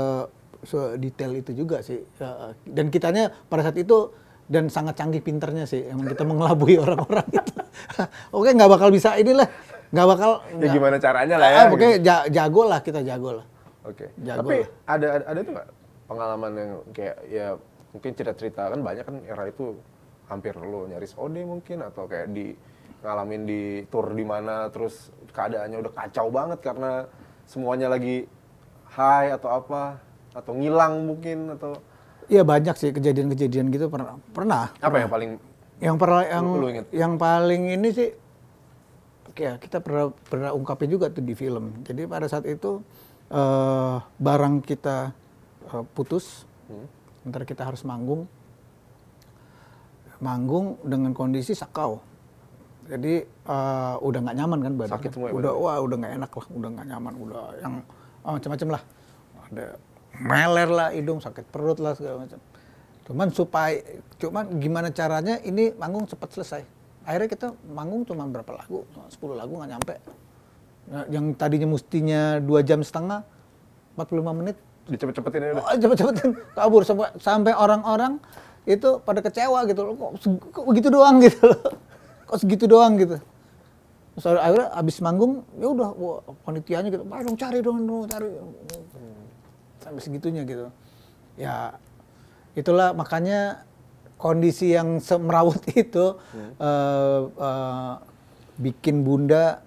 se detail itu juga sih eh, eh, dan kitanya pada saat itu dan sangat canggih pinternya sih emang kita mengelabui orang-orang itu oke nggak bakal bisa inilah nggak bakal ya gak, gimana caranya lah ya ah, oke gitu. jago lah kita jago lah oke jago tapi lah. ada ada, ada tuh gak pengalaman yang kayak ya mungkin cerita-cerita kan banyak kan era itu hampir lo nyaris OD mungkin atau kayak di ngalamin di tour di mana terus keadaannya udah kacau banget karena semuanya lagi high atau apa atau ngilang mungkin atau Iya banyak sih kejadian-kejadian gitu pernah. Pernah. Apa pernah. yang paling yang pernah yang lu, inget? yang paling ini sih ya kita pernah pernah ungkapin juga tuh di film. Jadi pada saat itu uh, barang kita uh, putus, hmm. ntar kita harus manggung, manggung dengan kondisi sakau. Jadi uh, udah nggak nyaman kan badan. Sakit semua ya Udah wah udah nggak enak lah, udah nggak nyaman, udah yang oh, macam-macam lah. Ada meler lah hidung sakit perut lah segala macam cuman supaya cuman gimana caranya ini manggung cepat selesai akhirnya kita manggung cuma berapa lagu 10 lagu nggak nyampe nah, yang tadinya mestinya dua jam setengah 45 menit dicepet-cepetin aja oh, cepet-cepetin kabur sampai sampai orang-orang itu pada kecewa gitu loh kok, kok begitu doang gitu loh kok segitu doang gitu Terus akhirnya abis manggung, ya udah panitianya gitu, ayo dong cari dong, dong cari sampai segitunya gitu ya itulah makanya kondisi yang semrawut itu hmm. uh, uh, bikin bunda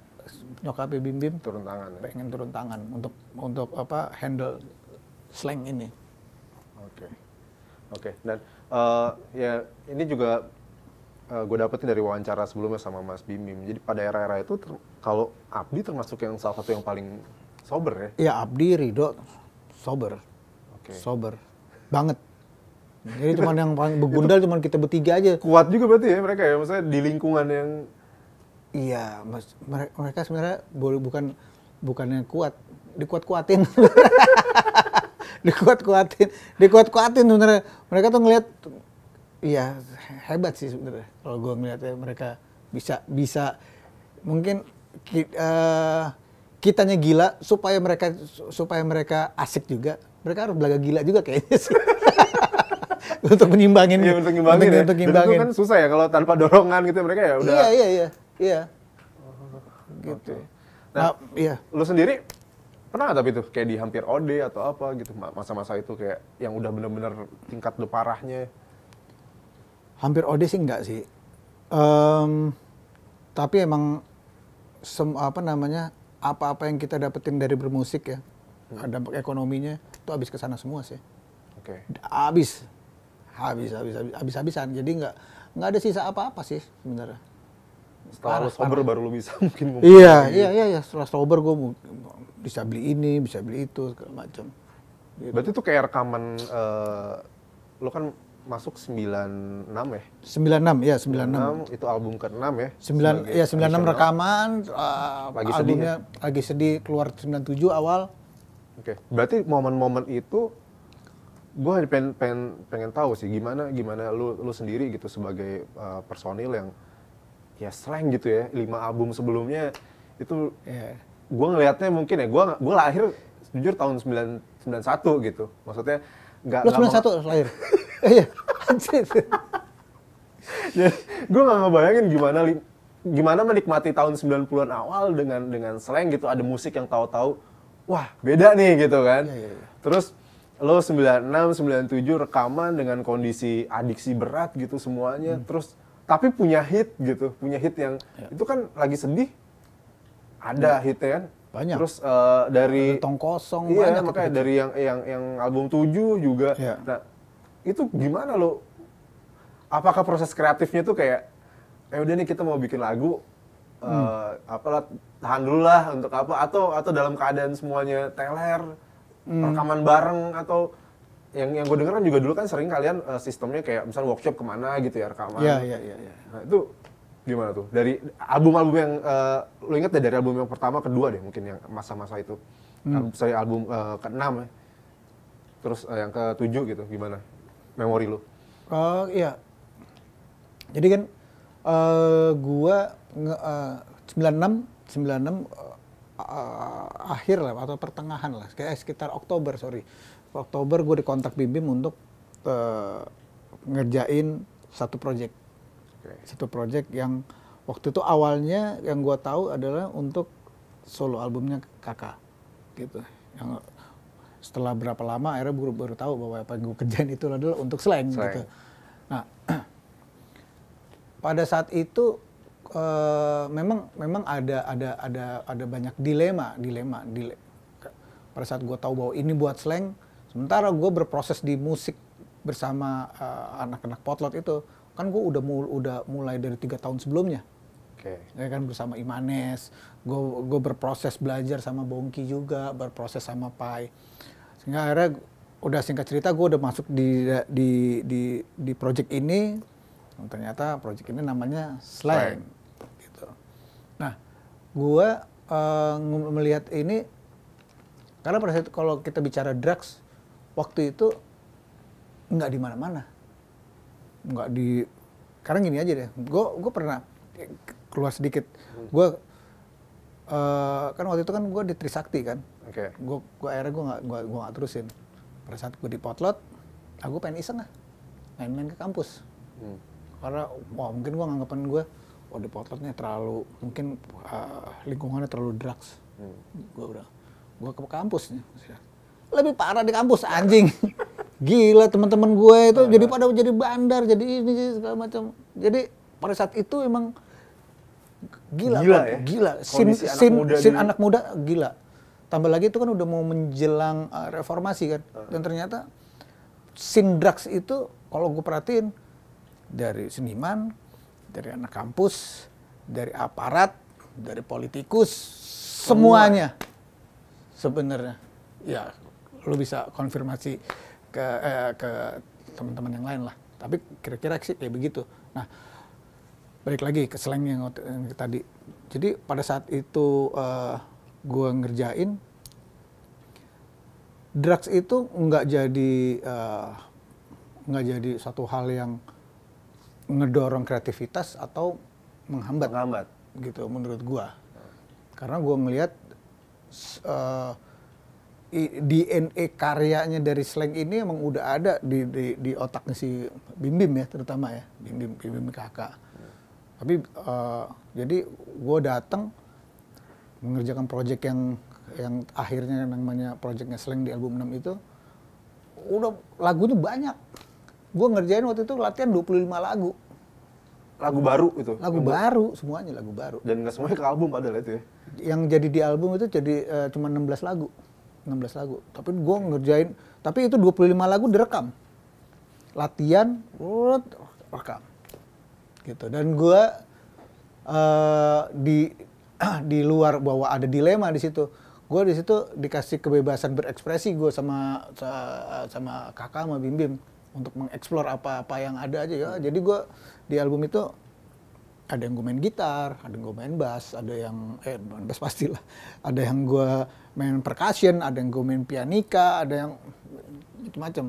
nyokapnya bim bim turun tangan ya? pengen turun tangan untuk untuk apa handle slang ini oke okay. oke okay. dan uh, ya ini juga uh, eh, gue dapetin dari wawancara sebelumnya sama Mas Bim Bim jadi pada era-era itu kalau Abdi termasuk yang salah satu yang paling sober ya iya Abdi Ridho sober okay. sober banget jadi cuma yang paling begundal cuman kita bertiga aja kuat juga berarti ya mereka ya maksudnya di lingkungan yang iya mas mereka sebenarnya boleh bukan bukan yang kuat dikuat kuatin dikuat kuatin dikuat kuatin sebenarnya mereka tuh ngelihat iya hebat sih sebenarnya kalau gue ngeliatnya mereka bisa bisa mungkin uh, kitanya gila supaya mereka supaya mereka asik juga mereka harus belaga gila juga kayaknya sih untuk menyimbangin iya, ya, untuk menyimbangin ya. untuk menyimbangin kan susah ya kalau tanpa dorongan gitu mereka ya udah iya iya iya iya gitu okay. nah, nah iya lu sendiri pernah tapi itu kayak di hampir OD atau apa gitu masa-masa itu kayak yang udah bener-bener tingkat lu parahnya hampir OD sih enggak sih um, tapi emang sem apa namanya apa-apa yang kita dapetin dari bermusik ya, hmm. dampak ekonominya itu habis ke sana semua sih. Oke. Okay. Habis. Habis habis habis habis habisan. Jadi nggak nggak ada sisa apa-apa sih sebenarnya. Setelah parah, sober parah. baru lo bisa mungkin Iya, iya, iya, iya, setelah sober gue bisa beli ini, bisa beli itu segala macam. Gitu. Berarti itu kayak rekaman uh, eh, lo kan masuk 96 ya. 96 ya 96. 96 itu album ke-6 ya. 9 iya, ah, ya 96 rekaman uh, lagi albumnya sedih, lagi sedih keluar 97 awal. Oke. Okay. Berarti momen-momen itu gue pengen, pengen pengen tahu sih gimana gimana lu lu sendiri gitu sebagai uh, personil yang ya slang gitu ya lima album sebelumnya itu yeah. gue ngelihatnya mungkin ya gue gue lahir jujur tahun 9, 91 gitu maksudnya nggak sembilan satu lahir Iya, anjir. Ya, gue gak ngebayangin gimana gimana menikmati tahun 90-an awal dengan dengan slang gitu ada musik yang tahu-tahu wah beda nih gitu kan. Iya, iya, iya. Terus lo 96 97 rekaman dengan kondisi adiksi berat gitu semuanya hmm. terus tapi punya hit gitu punya hit yang ya. itu kan lagi sedih ada ya. hitnya kan banyak terus uh, dari tong kosong iya, banyak makanya gitu. dari yang yang yang album 7 juga ya. nah itu gimana lo? Apakah proses kreatifnya tuh kayak, eh udah nih kita mau bikin lagu, eh, hmm. uh, apalah tahan dulu lah untuk apa? Atau atau dalam keadaan semuanya teler, hmm. rekaman bareng atau yang yang gue denger kan juga dulu kan sering kalian uh, sistemnya kayak misalnya workshop kemana gitu ya rekaman. Iya iya iya. Ya. Nah itu gimana tuh dari album-album yang uh, lo inget deh dari album yang pertama kedua deh mungkin yang masa-masa itu. Hmm. Album, sorry album uh, ke-6 ya. Terus uh, yang ke-7 gitu gimana? memori lu? Uh, iya. Jadi kan uh, gua uh, 96 96 uh, akhir lah atau pertengahan lah kayak eh, sekitar Oktober sorry Oktober gue dikontak Bibim untuk uh, ngerjain satu project okay. satu project yang waktu itu awalnya yang gue tahu adalah untuk solo albumnya kakak gitu yang setelah berapa lama akhirnya baru, baru tahu bahwa apa gue kerjain itu adalah untuk slang, gitu. slang. gitu. Nah, pada saat itu uh, memang memang ada ada ada ada banyak dilema, dilema, dilema. Pada saat gue tahu bahwa ini buat slang, sementara gue berproses di musik bersama anak eh, anak-anak potlot itu, kan gue udah mul udah mulai dari tiga tahun sebelumnya. Oke. Okay. Ya kan bersama Imanes, gue berproses belajar sama Bongki juga, berproses sama Pai sehingga akhirnya udah singkat cerita gue udah masuk di di di di project ini ternyata project ini namanya slang, gitu nah gue uh, melihat ini karena pada saat kalau kita bicara drugs waktu itu nggak di mana-mana nggak di karena gini aja deh gue gue pernah keluar sedikit hmm. gue uh, kan waktu itu kan gue di Trisakti kan Oke. Okay. Gue gua akhirnya gue gak, gua, gua gak terusin. Pada saat gue di potlot, aku ah, pengen iseng lah, main-main ke kampus. Hmm. Karena wah mungkin gue nganggepan gue, wah oh, di potlotnya terlalu mungkin uh, lingkungannya terlalu drugs. Hmm. Gue udah gue ke kampus nih. Lebih parah di kampus anjing. Gila teman-teman gue itu nah, jadi pada jadi bandar, jadi ini segala macam. Jadi pada saat itu emang gila gila, kan? ya? gila. Sin, anak sin, sin anak muda gila Tambah lagi itu kan udah mau menjelang uh, reformasi kan. Uh. Dan ternyata sindrax itu kalau gue perhatiin dari seniman, dari anak kampus, dari aparat, dari politikus, semuanya sebenarnya. Ya, lu bisa konfirmasi ke eh, ke teman-teman yang lain lah. Tapi kira-kira sih kayak begitu. Nah, balik lagi ke slang yang, yang tadi. Jadi pada saat itu uh, gue ngerjain drugs itu nggak jadi eh, nggak jadi satu hal yang ngedorong kreativitas atau menghambat, menghambat. gitu menurut gue karena gue melihat uh, eh, DNA karyanya dari slang ini emang udah ada di, di, di otaknya si Bim Bim ya terutama ya Bim Bim, Bim, Bim kakak tapi uh, jadi gue datang mengerjakan project yang yang akhirnya namanya project Ngesleng di album 6 itu udah lagunya banyak. Gue ngerjain waktu itu latihan 25 lagu. Lagu baru itu? Lagu album. baru, semuanya lagu baru. Dan nggak semuanya ke album padahal itu ya? Yang jadi di album itu jadi uh, cuma 16 lagu. 16 lagu. Tapi gue ngerjain, tapi itu 25 lagu direkam. Latihan, rekam. Gitu. Dan gue uh, di di luar bahwa ada dilema di situ gue di situ dikasih kebebasan berekspresi gue sama sama kakak sama bim bim untuk mengeksplor apa-apa yang ada aja ya jadi gue di album itu ada yang gue main gitar ada yang gue main bass ada yang eh bass pastilah ada yang gue main percussion ada yang gue main pianika ada yang macam-macam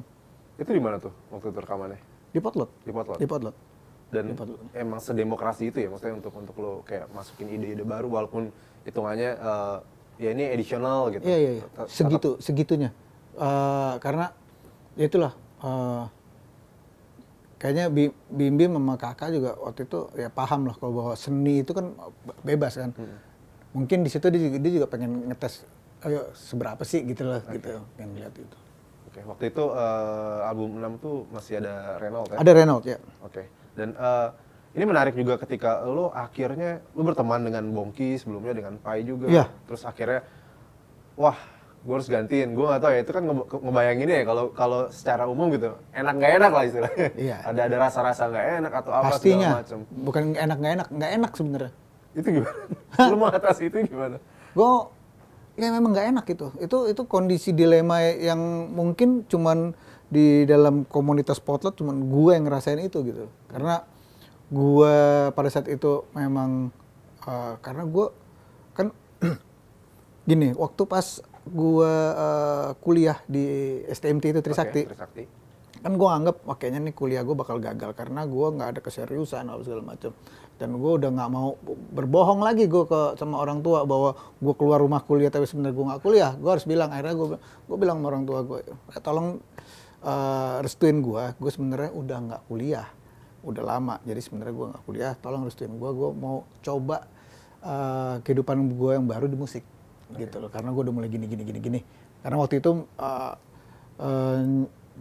itu di mana tuh waktu itu rekamannya di potlot di potlot di potlot dan iya, emang sedemokrasi itu ya maksudnya untuk untuk lo kayak masukin ide-ide baru walaupun hitungannya uh, ya ini additional gitu. ya, ya, ya. Segitu, segitunya. Uh, karena ya itulah uh, kayaknya Bim Bim sama kakak juga waktu itu ya paham lah kalau bahwa seni itu kan bebas kan. Hmm. Mungkin di situ dia, juga, pengen ngetes ayo seberapa sih gitu lah okay. gitu yang lihat itu. Oke, okay. waktu itu uh, album 6 tuh masih ada Renault kan? Ada Renault ya. Oke. Okay. Dan uh, ini menarik juga ketika lo akhirnya lo berteman dengan Bongki sebelumnya dengan Pai juga. Yeah. Terus akhirnya wah gue harus gantiin gue gak tau ya itu kan ngebayangin ya kalau kalau secara umum gitu enak nggak enak lah istilahnya iya. ada ada rasa rasa nggak enak atau apa pastinya macam bukan enak nggak enak nggak enak sebenarnya itu gimana lu mengatasi itu gimana gue ya memang nggak enak itu. itu itu kondisi dilema yang mungkin cuman di dalam komunitas potlot, cuman gue yang ngerasain itu gitu karena gue pada saat itu memang uh, karena gue kan gini waktu pas gue uh, kuliah di STMT itu Trisakti, okay, Trisakti. kan gue anggap makanya nih kuliah gue bakal gagal karena gue nggak ada keseriusan apa segala macam dan gue udah nggak mau berbohong lagi gue ke sama orang tua bahwa gue keluar rumah kuliah tapi sebenarnya gue nggak kuliah gue harus bilang akhirnya gue gue bilang sama orang tua gue ya, tolong uh, restuin gue, gue sebenarnya udah nggak kuliah, udah lama. Jadi sebenarnya gue nggak kuliah, tolong restuin gue, gue mau coba uh, kehidupan gue yang baru di musik, okay. gitu loh. Karena gue udah mulai gini gini gini gini. Karena waktu itu uh, uh,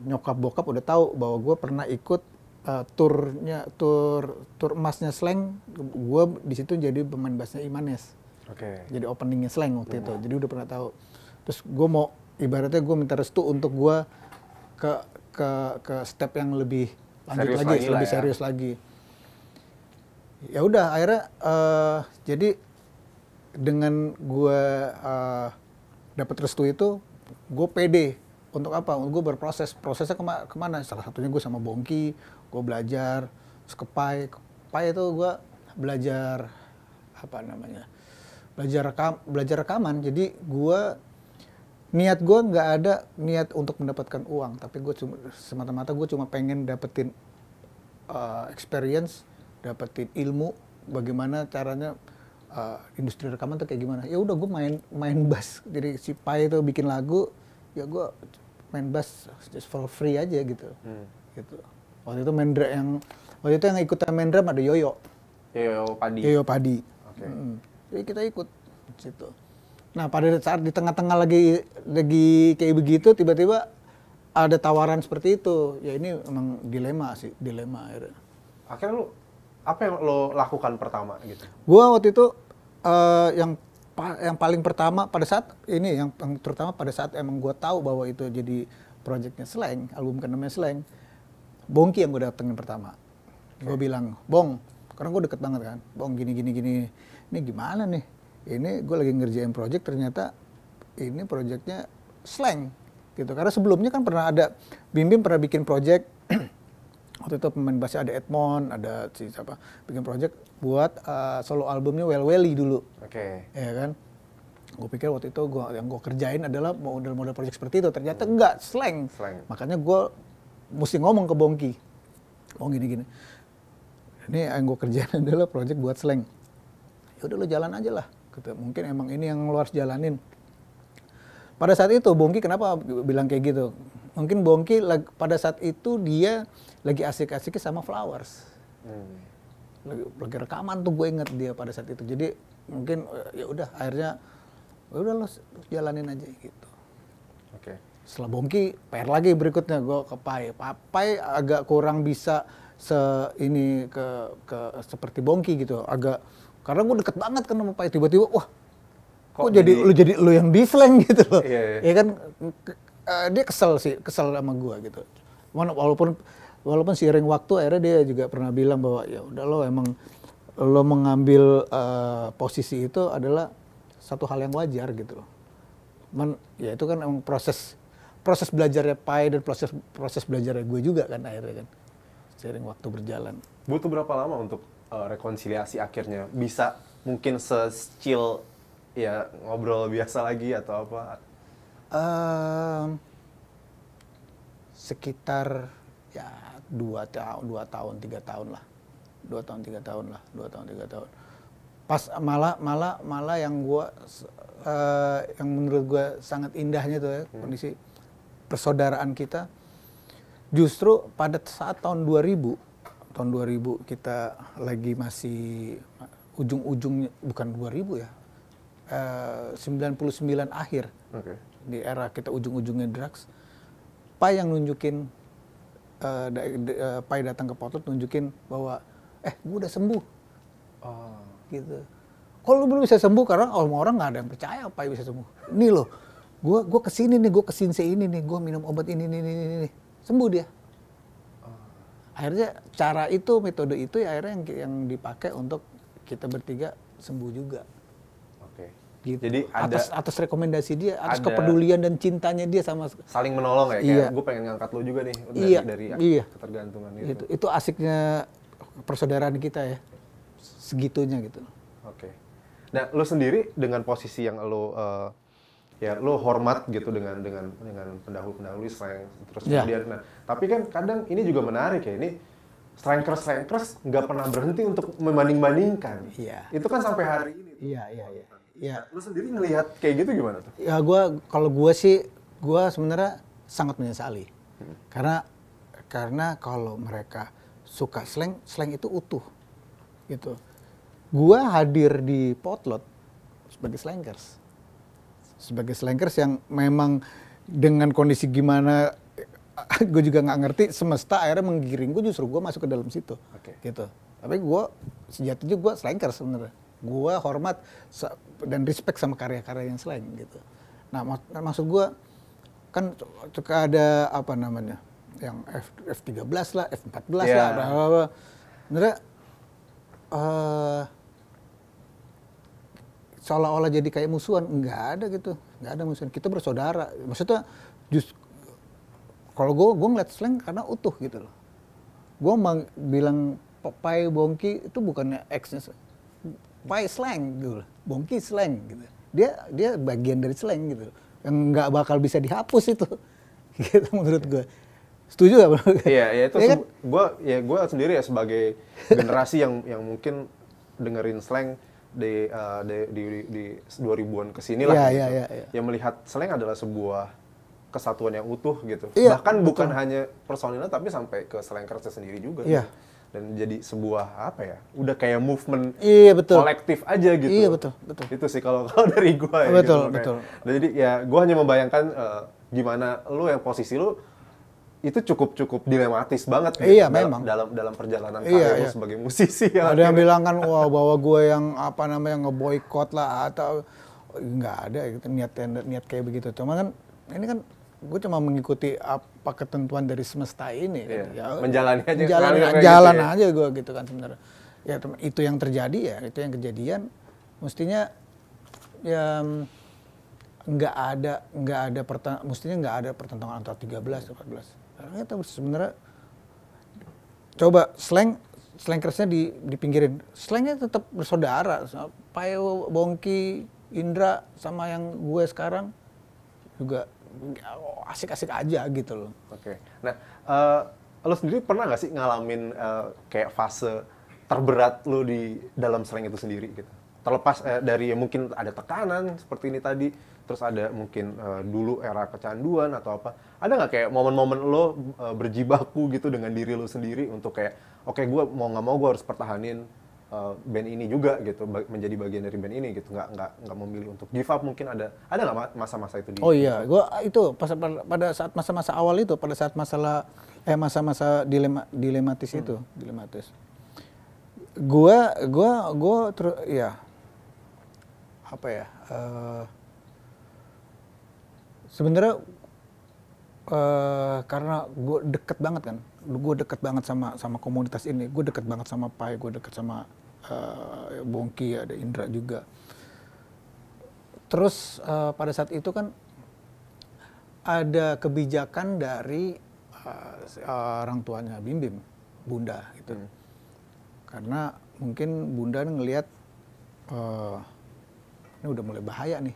nyokap bokap udah tahu bahwa gue pernah ikut uh, turnya tur tur emasnya slang, gue di situ jadi pemain bassnya Imanes. Okay. Jadi openingnya slang waktu yeah. itu. Jadi udah pernah tahu. Terus gue mau ibaratnya gue minta restu untuk gue ke ke ke step yang lebih lanjut serius lagi, lagi lebih ya. serius lagi. Ya udah akhirnya uh, jadi dengan gue uh, dapat restu itu gue pede untuk apa? untuk Gue berproses. Prosesnya kema kemana? Salah satunya gue sama Bongki, gue belajar. sekepai, Pai itu gue belajar apa namanya? Belajar rekam, belajar rekaman. Jadi gue niat gue nggak ada niat untuk mendapatkan uang tapi gue cuma semata-mata gue cuma pengen dapetin uh, experience dapetin ilmu bagaimana caranya uh, industri rekaman tuh kayak gimana ya udah gue main main bass jadi si Pai itu bikin lagu ya gue main bass just for free aja gitu hmm. gitu waktu itu main yang waktu itu yang ikutan main drum ada Yoyo Yoyo Padi Yoyo Padi okay. hmm. jadi kita ikut situ Nah pada saat di tengah-tengah lagi lagi kayak begitu tiba-tiba ada tawaran seperti itu ya ini emang dilema sih dilema akhirnya. Akhirnya lo apa yang lo lakukan pertama gitu? Gua waktu itu uh, yang yang paling pertama pada saat ini yang, yang terutama pada saat emang gue tahu bahwa itu jadi proyeknya Slang album namanya Slang Bongki yang gue datengin pertama. Okay. Gue bilang Bong karena gue deket banget kan Bong gini gini gini ini gimana nih ini gue lagi ngerjain project ternyata ini projectnya slang gitu karena sebelumnya kan pernah ada Bim Bim pernah bikin project waktu itu pemain bassnya ada Edmond ada si siapa bikin project buat uh, solo albumnya Well Welly dulu oke okay. ya kan gue pikir waktu itu gua, yang gue kerjain adalah model-model project seperti itu ternyata hmm. enggak slang, slang. makanya gue mesti ngomong ke Bongki ngomong oh, gini-gini ini yang gue kerjain adalah project buat slang ya udah lo jalan aja lah gitu. mungkin emang ini yang luar jalanin pada saat itu Bongki kenapa bilang kayak gitu mungkin Bongki pada saat itu dia lagi asik-asiknya sama Flowers hmm. lagi, lagi rekaman tuh gue inget dia pada saat itu jadi mungkin eh, ya udah akhirnya ya udah lo jalanin aja gitu oke okay. setelah Bongki PR lagi berikutnya gue ke Pai Pai agak kurang bisa se ini ke ke seperti Bongki gitu agak karena gue deket banget kan sama Pak e. Tiba-tiba, wah, kok, kok jadi, jadi lu jadi lu yang disleng gitu loh. Iya, iya. Ya kan, uh, dia kesel sih, kesel sama gue gitu. Cuman walaupun walaupun seiring waktu akhirnya dia juga pernah bilang bahwa ya udah lo emang lo mengambil uh, posisi itu adalah satu hal yang wajar gitu loh. Cuman ya itu kan emang proses proses belajarnya Pai e dan proses proses belajarnya gue juga kan akhirnya kan sering waktu berjalan. Butuh berapa lama untuk uh, rekonsiliasi akhirnya bisa mungkin secil ya ngobrol biasa lagi atau apa? Um, sekitar ya dua tahun dua tahun tiga tahun lah dua tahun tiga tahun lah dua tahun tiga tahun pas malah malah malah yang gue uh, yang menurut gue sangat indahnya tuh ya, hmm. kondisi persaudaraan kita justru pada saat tahun 2000 tahun 2000 kita lagi masih ujung-ujungnya bukan 2000 ya. Eh, uh, 99 akhir. Okay. Di era kita ujung-ujungnya drugs. Pai yang nunjukin uh, Pai datang ke Potlot nunjukin bahwa eh gue udah sembuh. Oh. Gitu. Kalau lu belum bisa sembuh karena orang-orang nggak ada yang percaya Pai bisa sembuh. Nih loh, gue gua kesini nih, gue kesinse ini nih, gue minum obat ini, nih nih nih sembuh dia akhirnya cara itu metode itu ya akhirnya yang yang dipakai untuk kita bertiga sembuh juga oke gitu. jadi ada, atas atas rekomendasi dia atas ada, kepedulian dan cintanya dia sama saling menolong ya iya. gue pengen ngangkat lo juga nih dari iya, dari ya, iya. ketergantungan itu. itu itu asiknya persaudaraan kita ya segitunya gitu oke nah lo sendiri dengan posisi yang lo uh, eh, ya lo hormat gitu dengan dengan dengan pendahulu-pendahulu yang terus yeah. kemudian nah tapi kan kadang ini juga menarik ya ini strikers strikers nggak pernah berhenti untuk membanding-bandingkan yeah. itu kan sampai hari ini iya iya iya ya. lo sendiri ngelihat kayak gitu gimana tuh ya gue kalau gue sih gue sebenarnya sangat menyesali hmm. karena karena kalau mereka suka slang slang itu utuh gitu gue hadir di potlot sebagai slangers sebagai slankers yang memang dengan kondisi gimana gue juga nggak ngerti semesta akhirnya menggiring gue justru gue masuk ke dalam situ okay. gitu tapi gue sejatinya gue slanker sebenarnya gue hormat dan respect sama karya-karya yang selain gitu nah mak maksud gue kan suka ada apa namanya yang F F13 lah F14 yeah. lah bahwa iya. apa sebenarnya eh, seolah-olah jadi kayak musuhan enggak ada gitu nggak ada musuhan kita bersaudara maksudnya just kalau gue gue ngeliat slang karena utuh gitu loh gue emang bilang pai bongki itu bukannya X pai slang gitu loh. bongki slang gitu dia dia bagian dari slang gitu loh. yang nggak bakal bisa dihapus itu gitu menurut gue setuju gak bro? Iya, iya, iya kan? ya itu ya kan? gue ya gue sendiri ya sebagai generasi yang yang mungkin dengerin slang di, uh, di, di, di, di 2000-an kesini lah. Yeah, gitu. yeah, yeah, yeah. Yang melihat Seleng adalah sebuah kesatuan yang utuh gitu. Yeah, Bahkan betul. bukan hanya personilnya tapi sampai ke Seleng Kerja sendiri juga. Yeah. Gitu. Dan jadi sebuah apa ya? Udah kayak movement iya, betul. kolektif aja gitu. Iya betul, betul. Itu sih kalau kalau dari gua ya. Betul, gitu, betul. jadi ya gua hanya membayangkan uh, gimana lu yang posisi lu itu cukup cukup dilematis banget iya, gitu, iya, memang. dalam dalam perjalanan iya, karir iya, iya. sebagai musisi ya. ada akhirnya. yang bilang kan wah bahwa gue yang apa namanya ngeboikot lah atau nggak ada gitu, niat niat kayak begitu cuma kan ini kan gue cuma mengikuti apa ketentuan dari semesta ini kan. iya. kan. ya, menjalani aja menjalani, gitu jalan gitu aja ya. gue gitu kan sebenarnya ya itu yang terjadi ya itu yang kejadian mestinya ya nggak ada nggak ada pertentangan mestinya nggak ada pertentangan antara 13 14 Orangnya tahu sebenarnya coba slang slankersnya di di pinggirin. Slangnya tetap bersaudara. Payo, Bongki, Indra sama yang gue sekarang juga asik-asik aja gitu loh. Oke. Okay. Nah, uh, lo sendiri pernah nggak sih ngalamin uh, kayak fase terberat lo di dalam slang itu sendiri gitu? Terlepas uh, dari ya, mungkin ada tekanan seperti ini tadi terus ada mungkin uh, dulu era kecanduan atau apa ada nggak kayak momen-momen lo uh, berjibaku gitu dengan diri lo sendiri untuk kayak oke okay, gue mau nggak mau gue harus pertahanin uh, band ini juga gitu ba menjadi bagian dari band ini gitu nggak nggak nggak memilih untuk give up mungkin ada ada nggak masa-masa itu di oh iya gue ah, itu pas pada saat masa-masa awal itu pada saat masalah eh masa-masa dilema dilematis hmm. itu dilematis gue gue gue terus ya apa ya uh, sebenarnya uh, karena gue deket banget kan gue deket banget sama sama komunitas ini gue deket banget sama Pai gue deket sama uh, Bongki ada Indra juga terus uh, pada saat itu kan ada kebijakan dari uh, orang tuanya Bim Bim Bunda gitu hmm. karena mungkin Bunda ngelihat uh, ini udah mulai bahaya nih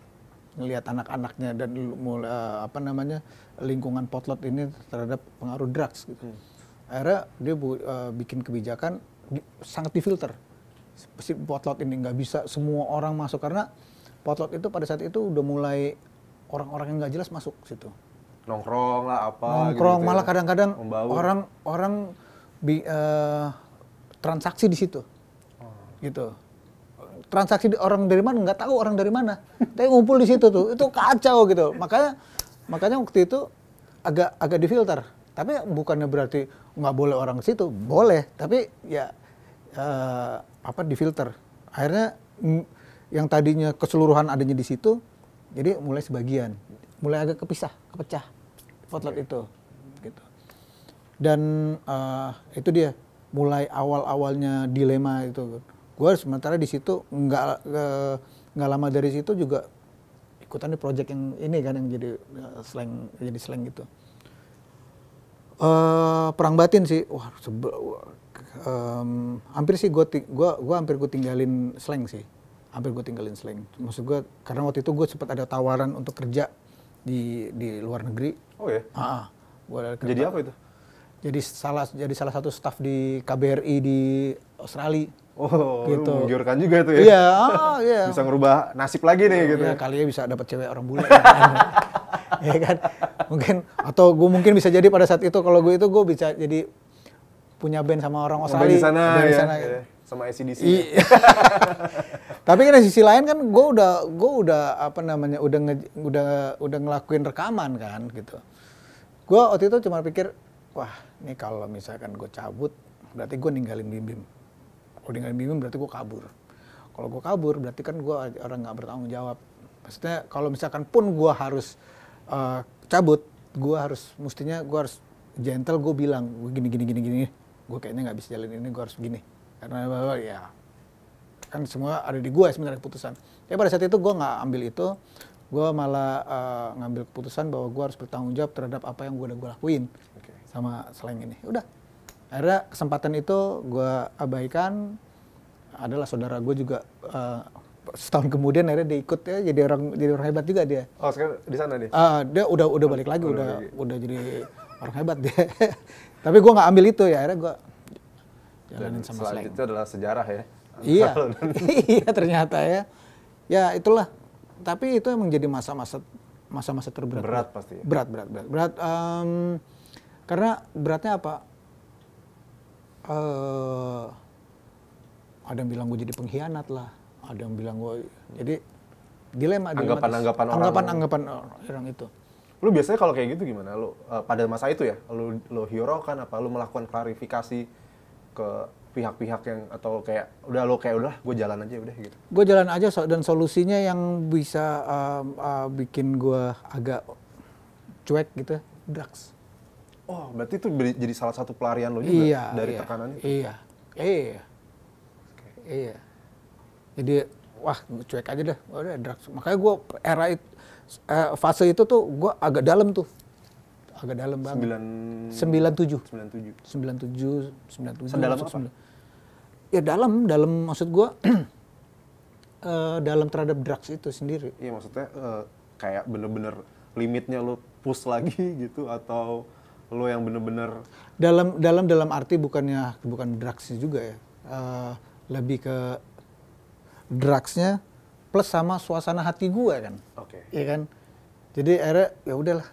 ngelihat anak-anaknya dan mulai, eh, apa namanya lingkungan potlot ini terhadap pengaruh drugs gitu. Hmm. Akhirnya dia bu, uh, bikin kebijakan di, sangat difilter. Si potlot ini nggak bisa semua orang masuk karena potlot itu pada saat itu udah mulai orang-orang yang nggak jelas masuk situ. Nongkrong lah apa. Gitu Nongkrong gitu, malah ya. kadang-kadang ya. orang orang bi, uh, transaksi di situ. Oh. Gitu transaksi orang dari mana nggak tahu orang dari mana tapi ngumpul di situ tuh itu kacau gitu makanya makanya waktu itu agak agak difilter tapi bukannya berarti nggak boleh orang situ boleh tapi ya uh, apa difilter akhirnya yang tadinya keseluruhan adanya di situ jadi mulai sebagian mulai agak kepisah kepecah potlot itu gitu dan uh, itu dia mulai awal awalnya dilema itu gue sementara di situ nggak eh, nggak lama dari situ juga ikutan di project yang ini kan yang jadi eh, slang jadi slang gitu uh, perang batin sih wah sebe, um, hampir sih gue gua gua hampir gue tinggalin slang sih hampir gue tinggalin slang maksud gue karena waktu itu gue sempat ada tawaran untuk kerja di di luar negeri oh ya ah gue jadi apa itu jadi salah jadi salah satu staff di KBRI di Australia Oh, gitu. menggiurkan juga tuh ya. Iya, oh, iya. Bisa ngerubah nasib lagi nih gitu. Ya? Iya, kali ya bisa dapat cewek orang bule. Iya, kan? iya kan? Mungkin atau gue mungkin bisa jadi pada saat itu kalau gue itu gue bisa jadi punya band sama orang Australia. Band di sana, band ya. Di sana, gitu. Sama ACDC. I ya. Tapi kan sisi lain kan gue udah gue udah apa namanya udah nge, udah udah ngelakuin rekaman kan gitu. Gue waktu itu cuma pikir, wah ini kalau misalkan gue cabut berarti gue ninggalin Bim Bim. Kalau dengan bimbing berarti gue kabur. Kalau gue kabur berarti kan gue orang nggak bertanggung jawab. Maksudnya kalau misalkan pun gue harus uh, cabut, gue harus mestinya gue harus gentle gue bilang gue gini gini gini gini gue kayaknya nggak bisa jalan ini gue harus gini karena ya kan semua ada di gue ya sebenarnya keputusan ya pada saat itu gue nggak ambil itu gue malah uh, ngambil keputusan bahwa gue harus bertanggung jawab terhadap apa yang gue udah gue lakuin okay. sama selain ini udah akhirnya kesempatan itu gue abaikan adalah saudara gue juga uh, setahun kemudian akhirnya diikut ya jadi orang jadi orang hebat juga dia oh sekarang di sana nih ah, uh, dia udah udah oh, balik lagi udah udah, lagi. udah jadi orang hebat dia tapi gue nggak ambil itu ya akhirnya gue jalanin sama slang itu adalah sejarah ya iya iya ternyata ya ya itulah tapi itu emang jadi masa-masa masa-masa terberat berat pasti ya? berat berat berat berat um, karena beratnya apa uh, ada yang bilang gue jadi pengkhianat lah, ada yang bilang gue jadi dilema anggapan-anggapan orang anggapan-anggapan orang itu. Lu biasanya kalau kayak gitu gimana lu uh, pada masa itu ya? Lu lu kan apa lu melakukan klarifikasi ke pihak-pihak yang atau kayak udah lo kayak udah gue jalan aja udah gitu. Gue jalan aja so, dan solusinya yang bisa uh, uh, bikin gue agak cuek gitu ya, drugs. Oh, berarti itu jadi salah satu pelarian lo juga iya, dari iya, tekanan itu. Iya. Iya. Okay. Iya. Jadi wah cuek aja deh, oh, udah drugs. Makanya gue era itu, eh, fase itu tuh gue agak dalam tuh. Agak dalam banget. Sembilan... Sembilan tujuh. tujuh tujuh, tujuh tujuh. Sedalam apa? 9. Ya dalam, dalam maksud gue uh, eh, dalam terhadap drugs itu sendiri. Iya maksudnya uh, kayak bener-bener limitnya lo push lagi gitu atau lo yang bener-bener dalam dalam dalam arti bukannya bukan drugsnya juga ya uh, lebih ke drugsnya plus sama suasana hati gue kan oke okay. iya kan jadi akhirnya ya udahlah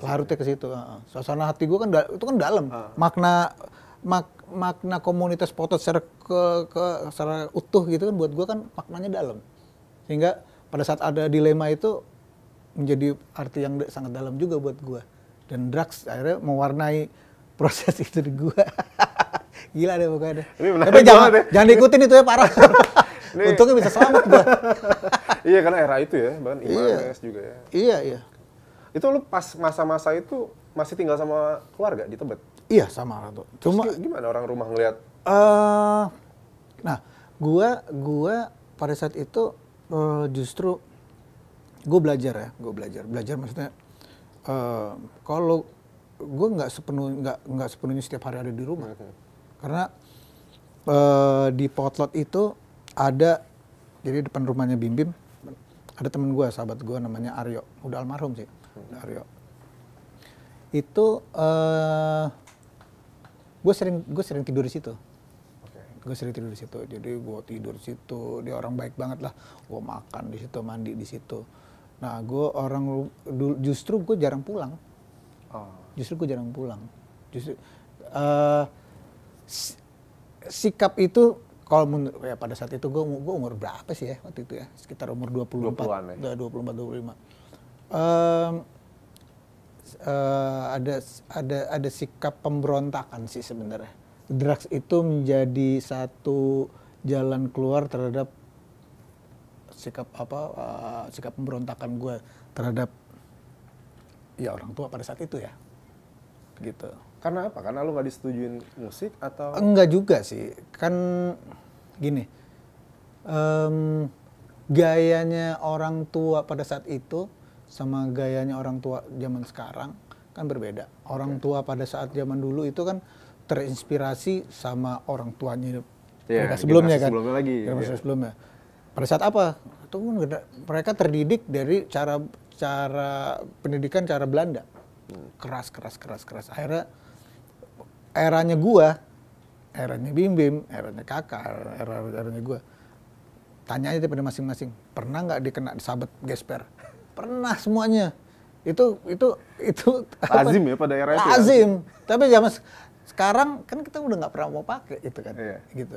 larutnya ke eh, situ uh, suasana hati gue kan itu kan dalam uh. makna mak, makna komunitas potot secara ke, ke secara utuh gitu kan buat gue kan maknanya dalam sehingga pada saat ada dilema itu menjadi arti yang sangat dalam juga buat gue dan drugs akhirnya mewarnai proses itu di gue gila deh pokoknya tapi jangan deh. Ya. jangan diikutin itu ya parah untungnya bisa selamat gue iya karena era itu ya bahkan Imanes iya. juga ya iya iya itu lu pas masa-masa itu masih tinggal sama keluarga di Tebet iya sama tuh cuma Terus gimana orang rumah ngeliat? uh, nah gua gua pada saat itu uh, justru gue belajar ya gue belajar belajar maksudnya uh, kalau gue nggak sepenuh nggak sepenuhnya setiap hari ada di rumah okay. karena uh, di potlot itu ada jadi depan rumahnya Bim Bim ada temen gue sahabat gue namanya Aryo udah almarhum sih hmm. Aryo itu uh, eh, gue sering gue sering tidur di situ gue sering tidur di situ jadi gue tidur di situ dia orang baik banget lah gue makan di situ mandi di situ Nah, gue orang justru gue jarang pulang. Oh. Justru gue jarang pulang. Justru uh, sikap itu kalau ya pada saat itu gue gue umur berapa sih ya waktu itu ya? Sekitar umur 24 20 dua ya. 24 25. Um, uh, ada ada ada sikap pemberontakan sih sebenarnya. Drugs itu menjadi satu jalan keluar terhadap sikap apa uh, sikap pemberontakan gue terhadap ya orang tua pada saat itu ya gitu karena apa karena lu nggak disetujuin musik atau enggak juga sih kan gini um, gayanya orang tua pada saat itu sama gayanya orang tua zaman sekarang kan berbeda orang okay. tua pada saat zaman dulu itu kan terinspirasi sama orang tuanya yeah, iya, sebelumnya kan sebelumnya lagi yeah. sebelumnya pada saat apa itu mereka terdidik dari cara cara pendidikan cara Belanda keras keras keras keras akhirnya eranya gua eranya Bim Bim eranya kakak era eranya gua tanya aja pada masing-masing pernah nggak dikena sabet gesper pernah semuanya itu itu itu lazim ya pada era itu ya? lazim ya? tapi zaman sekarang kan kita udah nggak pernah mau pakai itu kan iya. gitu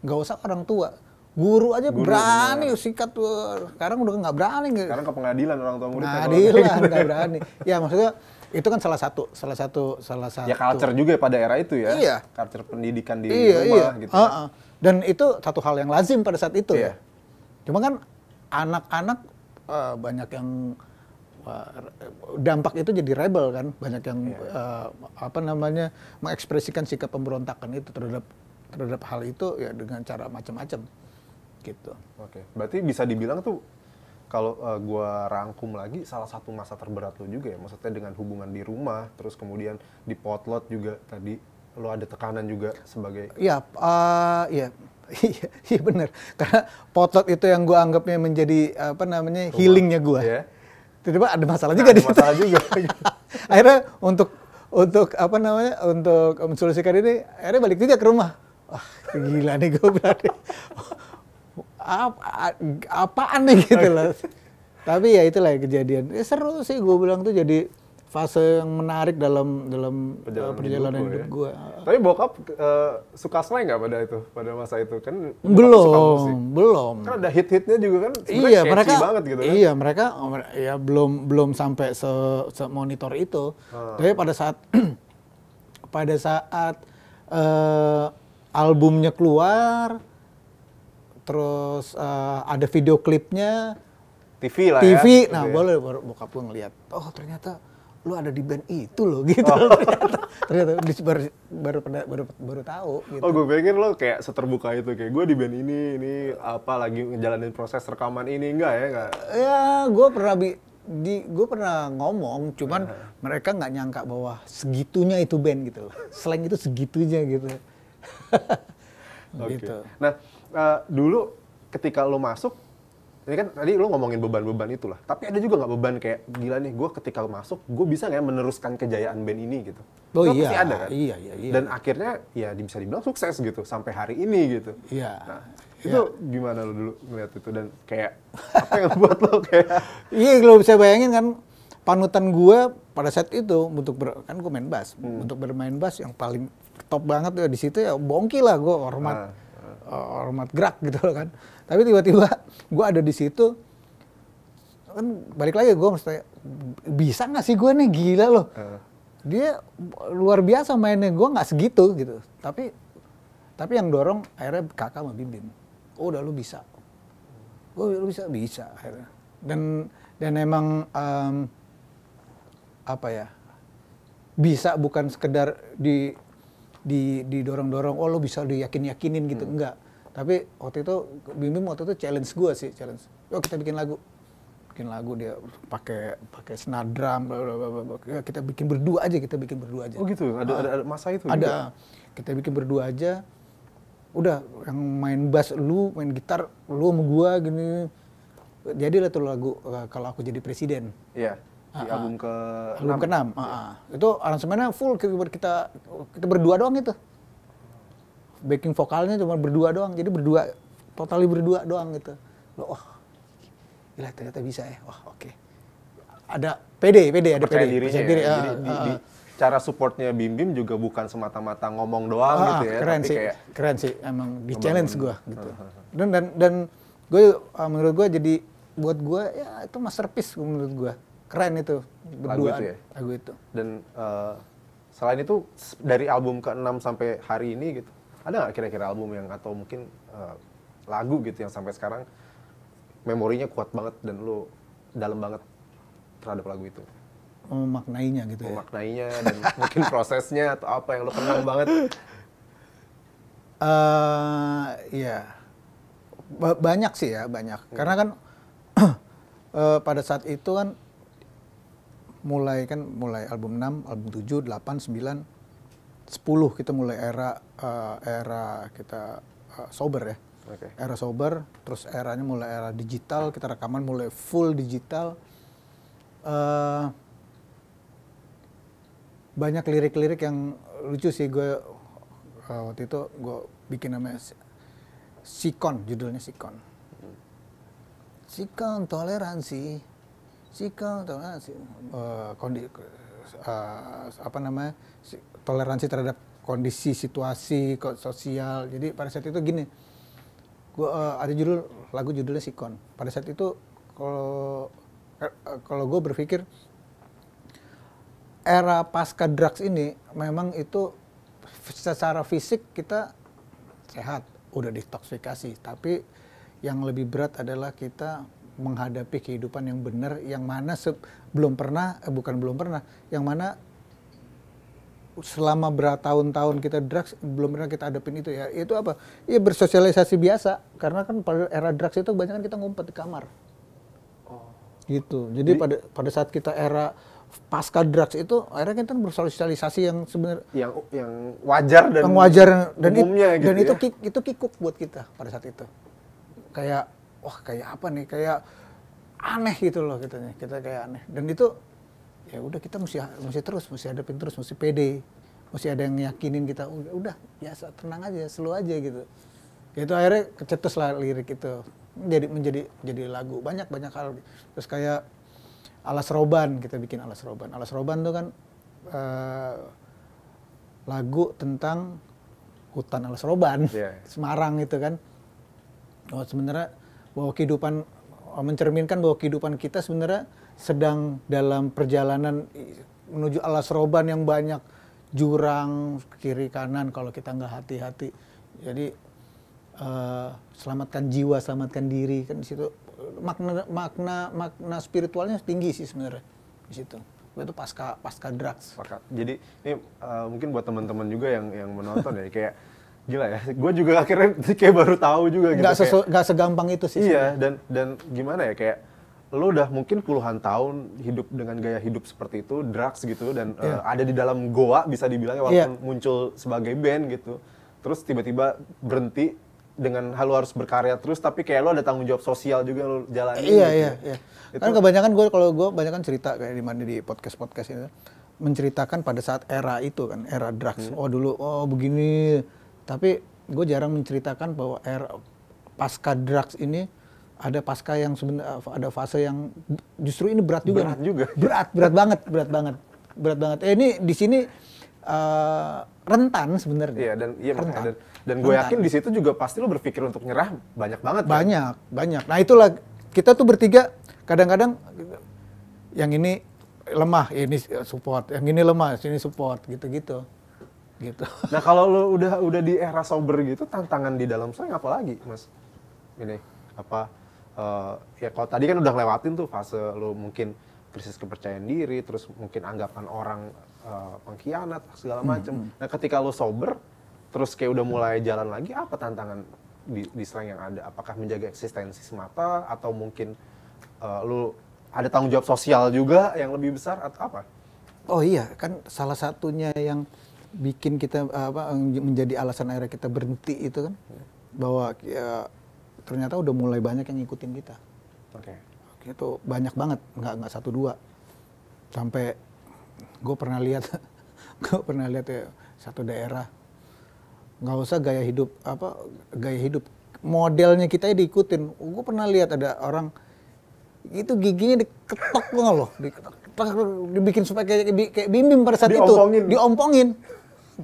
nggak usah orang tua Guru aja Guru, berani usikat, sikat tuh. Sekarang udah nggak berani. Sekarang ke pengadilan orang tua murid. Pengadilan ya, gitu. nggak berani. Ya maksudnya itu kan salah satu salah satu salah ya, satu ya culture juga ya pada era itu ya iya. culture pendidikan di iya, rumah iya. gitu uh -uh. dan itu satu hal yang lazim pada saat itu iya. ya cuma kan anak-anak uh, banyak yang dampak itu jadi rebel kan banyak yang yeah. Iya. uh, apa namanya mengekspresikan sikap pemberontakan itu terhadap terhadap hal itu ya dengan cara macam-macam gitu. Oke, okay. berarti bisa dibilang tuh kalau uh, eh, gue rangkum lagi salah satu masa terberat lo juga ya, maksudnya dengan hubungan di rumah, terus kemudian di potlot juga tadi lo ada tekanan juga sebagai. Iya, uh, iya. Iya, iya benar. Karena potlot itu yang gue anggapnya menjadi apa namanya Rumah. healingnya gue. Yeah. Tiba-tiba ada masalah juga nah, di masalah juga. akhirnya untuk untuk apa namanya untuk mensolusikan ini akhirnya balik juga ke rumah. Wah, gila nih gue berarti apaan nih gitu loh. Tapi ya itulah kejadian. Eh, seru sih gue bilang tuh jadi fase yang menarik dalam dalam perjalanan, eh, perjalanan hidup, hidup ya. gue. Tapi bokap uh, suka slang nggak pada itu pada masa itu kan? Belum, kan belum. Kan ada hit-hitnya juga kan? Iya mereka banget gitu kan? Iya mereka ya belum belum sampai se, se monitor itu. Hmm. Tapi pada saat pada saat uh, albumnya keluar terus uh, ada video klipnya TV lah TV ya. nah ya. boleh buka pun ngeliat oh ternyata lu ada di band itu loh gitu oh. ternyata, ternyata baru baru baru baru tahu gitu. oh gue pengen lo kayak seterbuka itu kayak gue di band ini ini apa lagi ngejalanin proses rekaman ini enggak ya enggak ya gue pernah bi di gue pernah ngomong cuman uh mereka nggak nyangka bahwa segitunya itu band gitu slang itu segitunya gitu okay. gitu nah uh, dulu ketika lo masuk ini kan tadi lo ngomongin beban-beban itulah tapi ada juga nggak beban kayak gila nih gue ketika lo masuk gue bisa nggak ya meneruskan kejayaan band ini gitu oh iya pasti ada kan iya, iya, iya. dan akhirnya ya bisa dibilang sukses gitu sampai hari ini gitu iya nah, iya. itu iya. gimana lo dulu ngeliat itu dan kayak apa yang buat lo kayak iya lo bisa bayangin kan panutan gue pada saat itu untuk ber, kan gue main bass hmm. untuk bermain bass yang paling top banget ya di situ ya bongki lah gue ah. hormat nah uh, eh, hormat gerak gitu loh kan tapi tiba-tiba gue ada di situ kan balik lagi gue mesti bisa nggak sih gue nih gila loh uh. dia luar biasa mainnya gue nggak segitu gitu tapi tapi yang dorong akhirnya kakak sama bibim oh udah lu bisa oh lu bisa bisa akhirnya dan dan emang um, apa ya bisa bukan sekedar di di didorong-dorong oh lo bisa diyakin-yakinin gitu hmm. enggak tapi waktu itu bimbing waktu itu challenge gue sih challenge oh kita bikin lagu bikin lagu dia pakai pakai senar drum ya, kita bikin berdua aja kita bikin berdua aja oh gitu ada ada, ah. ada masa itu ada juga. kita bikin berdua aja udah yang main bass lu main gitar lu sama gue gini jadilah tuh lagu eh, kalau aku jadi presiden iya yeah di uh album ke album ke enam uh-huh. itu aransemennya full kita kita berdua doang itu backing vokalnya cuma berdua doang jadi berdua totali berdua doang gitu loh oh gila ternyata bisa ya wah oke okay. ada PD PD ada PD percaya diri, ya. uh, uh, di, di, cara supportnya Bim Bim juga bukan semata-mata ngomong doang uh, gitu ya keren sih kayak keren sih emang di challenge gue gitu dan dan dan gue uh, menurut gue jadi buat gue ya itu masterpiece menurut gue keren itu berdua lagu itu ya lagu itu dan uh, selain itu dari album ke-6 sampai hari ini gitu ada nggak kira-kira album yang atau mungkin uh, lagu gitu yang sampai sekarang memorinya kuat banget dan lo dalam banget terhadap lagu itu memaknainya oh, gitu ya? memaknainya dan mungkin prosesnya atau apa yang lo kenang banget uh, ya ba banyak sih ya banyak hmm. karena kan uh, pada saat itu kan mulai kan mulai album 6, album 7, 8, 9, 10 kita mulai era uh, era kita uh, sober ya. Okay. Era sober, terus eranya mulai era digital, kita rekaman mulai full digital. Uh, banyak lirik-lirik yang lucu sih gue uh, waktu itu gue bikin namanya Sikon, judulnya Sikon. Hmm. Sikon toleransi sikal atau uh, eh, kondisi uh, eh, apa namanya toleransi terhadap kondisi situasi sosial jadi pada saat itu gini gua uh, ada judul lagu judulnya sikon pada saat itu kalau er, kalau gue berpikir era pasca drugs ini memang itu secara fisik kita sehat udah detoksifikasi tapi yang lebih berat adalah kita menghadapi kehidupan yang benar yang mana belum pernah eh, bukan belum pernah yang mana selama berapa tahun tahun kita drugs belum pernah kita hadapin itu ya itu apa ya bersosialisasi biasa karena kan pada era drugs itu kebanyakan kita ngumpet di kamar oh. gitu jadi, jadi pada pada saat kita era pasca drugs itu akhirnya kita kan bersosialisasi yang sebenarnya yang yang wajar dan yang wajar dan umumnya it, gitu dan ya? itu itu kikuk buat kita pada saat itu kayak wah kayak apa nih kayak aneh gitu loh gitu, kita kayak aneh dan itu ya udah kita mesti mesti terus mesti hadapin terus mesti pede mesti ada yang yakinin kita udah, ya tenang aja slow aja gitu ya itu akhirnya kecetus lah lirik itu jadi menjadi jadi lagu banyak banyak hal terus kayak alas roban kita bikin alas roban alas roban tuh kan uh, lagu tentang hutan alas roban yeah. Semarang itu kan oh sebenarnya bahwa kehidupan eh, mencerminkan bahwa kehidupan kita sebenarnya sedang dalam perjalanan menuju alas roban yang banyak jurang kiri kanan kalau kita nggak hati-hati. Jadi uh, selamatkan jiwa, selamatkan diri kan di situ eh, makna makna makna spiritualnya tinggi sih sebenarnya di situ itu pasca pasca drugs. Jadi ini uh, mungkin buat teman-teman juga yang yang menonton ya kayak gila ya gue juga akhirnya kayak baru tahu juga gitu Gak, sesu- kayak, gak segampang itu sih iya dan dan gimana ya kayak lo udah mungkin puluhan tahun hidup dengan gaya hidup seperti itu drugs gitu dan yeah. uh, iya. ada di dalam goa bisa dibilang ya walaupun iya. yeah. muncul sebagai band gitu terus tiba-tiba berhenti dengan lo harus berkarya terus tapi kayak lo ada tanggung jawab sosial juga lo jalani iya gitu. iya ya. iya kan itu, kan kebanyakan gue kalau gue banyak kan cerita kayak di mana di podcast podcast ini menceritakan pada saat era itu kan era drugs hmm. oh dulu oh begini tapi gue jarang menceritakan bahwa era pasca drugs ini ada pasca yang sebenarnya ada fase yang justru ini berat juga. Berat juga. Berat, berat banget, berat banget, berat banget. Eh ini di sini uh, rentan sebenarnya. Iya dan iya rentan. dan, dan gue yakin di situ juga pasti lo berpikir untuk nyerah banyak banget. Kan? Banyak, kan? banyak. Nah itulah kita tuh bertiga kadang-kadang yang ini lemah, ini support, yang ini lemah, ini support gitu-gitu gitu. Nah kalau lo udah udah di era sober gitu, tantangan di dalam sering apa lagi, Mas? Ini apa? Uh, ya kalau tadi kan udah lewatin tuh fase lo mungkin krisis kepercayaan diri, terus mungkin anggapan orang uh, pengkhianat segala hmm, macem Mm hmm. Nah ketika lo sober, terus kayak udah mulai jalan lagi, apa tantangan di, di slang yang ada? Apakah menjaga eksistensi semata atau mungkin uh, eh, lo ada tanggung jawab sosial juga yang lebih besar atau apa? Oh iya, kan salah satunya yang bikin kita apa menjadi alasan akhirnya kita berhenti itu kan bahwa ya, ternyata udah mulai banyak yang ngikutin kita. Oke. Okay. Itu banyak banget, nggak nggak satu dua. Sampai gue pernah lihat, gue pernah lihat ya satu daerah nggak usah gaya hidup apa gaya hidup modelnya kita ya diikutin. Gue pernah lihat ada orang itu giginya diketok loh, diketok, dibikin supaya kayak, kayak bimbing pada saat diompongin. itu, diompongin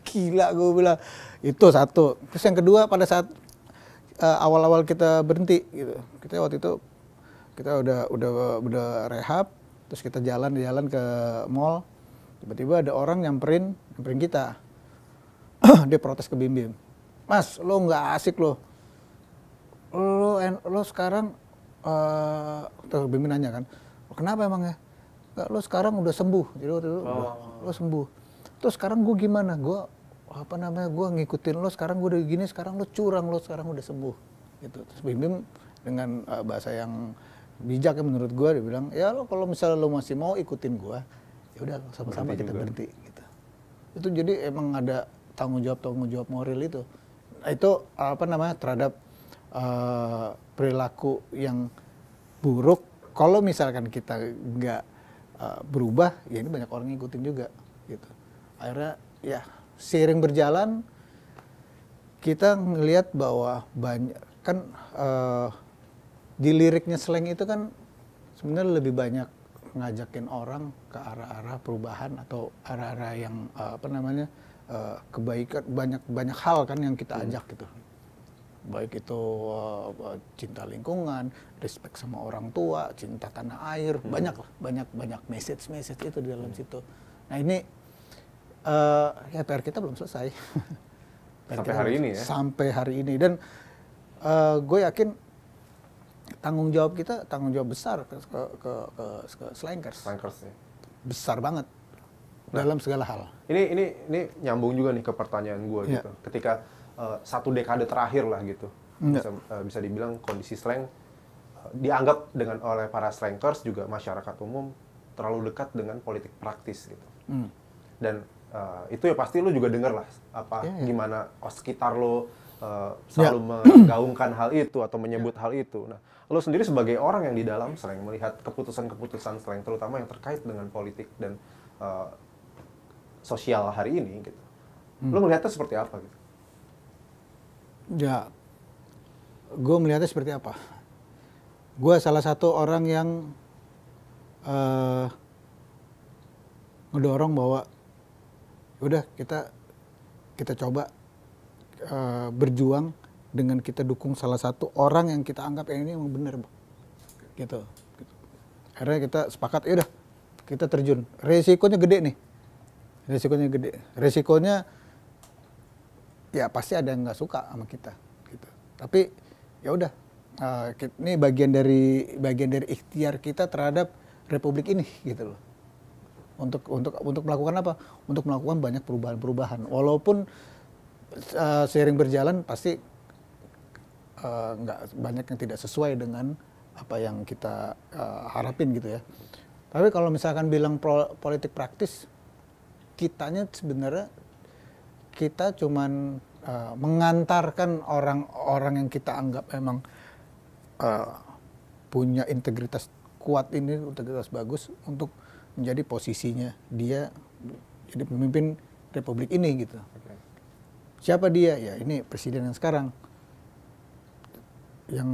gila gue bilang itu satu terus yang kedua pada saat awal eh, awal-awal kita berhenti gitu kita waktu itu kita udah udah udah rehab terus kita jalan-jalan ke mall tiba-tiba ada orang nyamperin nyamperin kita dia protes ke bimbing Bim Mas lo nggak asik lo lo lo sekarang uh, terus Bim Bim nanya kan kenapa emangnya Enggak, lo sekarang udah sembuh jadi itu oh. lo sembuh terus sekarang gue gimana gue apa namanya gue ngikutin lo sekarang gue udah gini sekarang lo curang lo sekarang udah sembuh gitu terus bimbing dengan uh, bahasa yang bijak ya menurut gue dia bilang ya lo kalau misalnya lo masih mau ikutin gue ya udah sama-sama kita juga. berhenti gitu itu jadi emang ada tanggung jawab tanggung jawab moral itu nah, itu apa namanya terhadap uh, perilaku yang buruk kalau misalkan kita nggak uh, berubah ya ini banyak orang ngikutin juga akhirnya ya seiring berjalan kita ngelihat bahwa banyak kan uh, di liriknya slang itu kan sebenarnya lebih banyak ngajakin orang ke arah-arah perubahan atau arah-arah yang uh, apa namanya uh, kebaikan banyak banyak hal kan yang kita hmm. ajak hmm. gitu baik itu uh, cinta lingkungan, respect sama orang tua, cinta tanah air, hmm. banyak banyak banyak message message itu di dalam hmm. situ. Nah ini uh, ya PR kita belum selesai. sampai hari ini ya. Sampai hari ini dan uh, gue yakin tanggung jawab kita tanggung jawab besar ke ke ke, ke, ke slankers. Slankers ya. Besar banget nah, dalam segala hal. Ini ini ini nyambung juga nih ke pertanyaan gue yeah. gitu. Ketika uh, satu dekade terakhir lah gitu. Bisa, uh, bisa dibilang kondisi slang uh, dianggap dengan oleh para slankers juga masyarakat umum terlalu dekat dengan politik praktis gitu. Mm. Dan Eh, itu ya pasti lu juga denger lah apa yeah, yeah. gimana oh, sekitar lo uh, eh, ya. selalu yeah. menggaungkan hal itu atau menyebut yeah. hal itu. Nah, lo sendiri sebagai orang yang di dalam sering melihat keputusan-keputusan sering terutama yang terkait dengan politik dan uh, sosial hari ini gitu. Hmm. Lo melihatnya seperti apa gitu? Ya, gue melihatnya seperti apa? Gue salah satu orang yang uh, ngedorong bahwa udah kita kita coba uh, berjuang dengan kita dukung salah satu orang yang kita anggap yang eh, ini emang benar bang gitu akhirnya kita sepakat ya udah kita terjun resikonya gede nih resikonya gede resikonya ya pasti ada yang nggak suka sama kita gitu tapi ya udah uh, ini bagian dari bagian dari ikhtiar kita terhadap republik ini gitu loh untuk untuk untuk melakukan apa? Untuk melakukan banyak perubahan-perubahan. Walaupun uh, seiring berjalan pasti uh, nggak banyak yang tidak sesuai dengan apa yang kita uh, harapin gitu ya. Tapi kalau misalkan bilang pro, politik praktis, kitanya sebenarnya kita cuman uh, mengantarkan orang-orang yang kita anggap emang uh, punya integritas kuat ini integritas bagus untuk menjadi posisinya dia jadi pemimpin republik ini gitu. Okay. Siapa dia? Ya ini presiden yang sekarang. Yang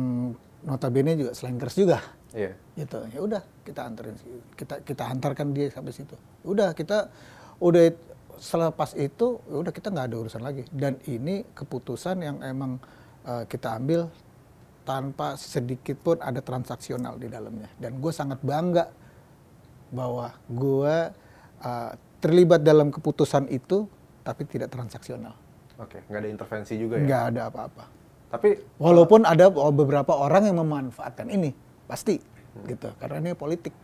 notabene juga slankers juga. Yeah. Gitu. Ya udah kita anterin kita kita antarkan dia sampai situ. Udah kita udah selepas itu ya udah kita nggak ada urusan lagi dan ini keputusan yang emang uh, kita ambil tanpa sedikit pun ada transaksional di dalamnya dan gue sangat bangga bahwa gue uh, terlibat dalam keputusan itu tapi tidak transaksional. Oke, okay. nggak ada intervensi juga ya? Nggak ada apa-apa. Tapi walaupun eh, ada beberapa orang yang memanfaatkan ini, pasti hmm. gitu, karena ini politik.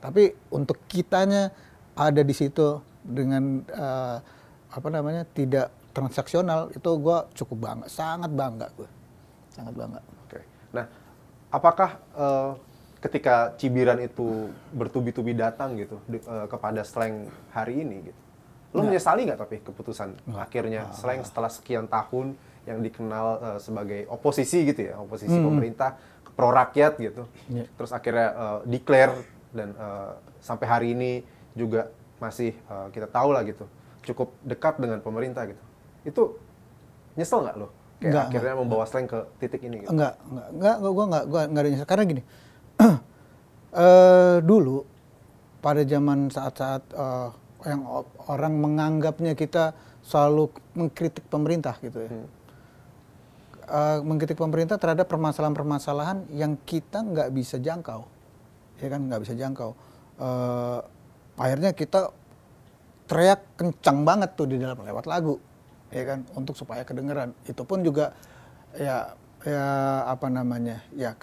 Tapi untuk kitanya ada di situ dengan uh, apa namanya tidak transaksional itu gue cukup bangga, sangat bangga gue, sangat bangga. Oke, okay. nah apakah uh, ketika cibiran itu bertubi-tubi datang gitu di, uh, eh, kepada slang hari ini gitu. Lo nah. menyesali nggak tapi keputusan nah. akhirnya nah. slang setelah sekian tahun yang dikenal uh, sebagai oposisi gitu ya, oposisi hmm. pemerintah pro rakyat gitu. Yeah. Terus akhirnya uh, declare dan uh, sampai hari ini juga masih uh, kita tahu lah gitu, cukup dekat dengan pemerintah gitu. Itu nyesel nggak lo? Kayak enggak, akhirnya enggak, membawa slang ke titik ini gitu. Enggak, enggak, enggak, gua enggak, gua enggak ada nyesel karena gini uh, dulu pada zaman saat-saat uh, yang orang menganggapnya kita selalu mengkritik pemerintah gitu ya. Hmm. Uh, mengkritik pemerintah terhadap permasalahan-permasalahan yang kita nggak bisa jangkau, ya kan nggak bisa jangkau. Uh, akhirnya kita teriak kencang banget tuh di dalam lewat lagu, ya kan untuk supaya kedengeran. Itu pun juga ya ya apa namanya ya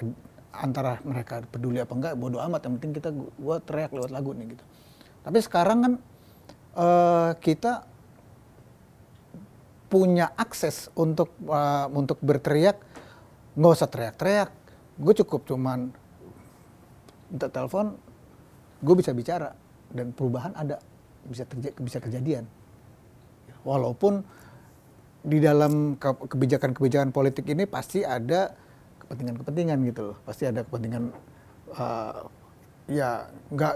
antara mereka peduli apa enggak bodoh amat yang penting kita gua teriak lewat lagu nih gitu tapi sekarang kan uh, kita punya akses untuk uh, untuk berteriak nggak usah teriak-teriak gue cukup cuman minta telepon gue bisa bicara dan perubahan ada bisa terjadi bisa kejadian walaupun di dalam kebijakan-kebijakan politik ini pasti ada kepentingan-kepentingan gitu loh. Pasti ada kepentingan uh, ya nggak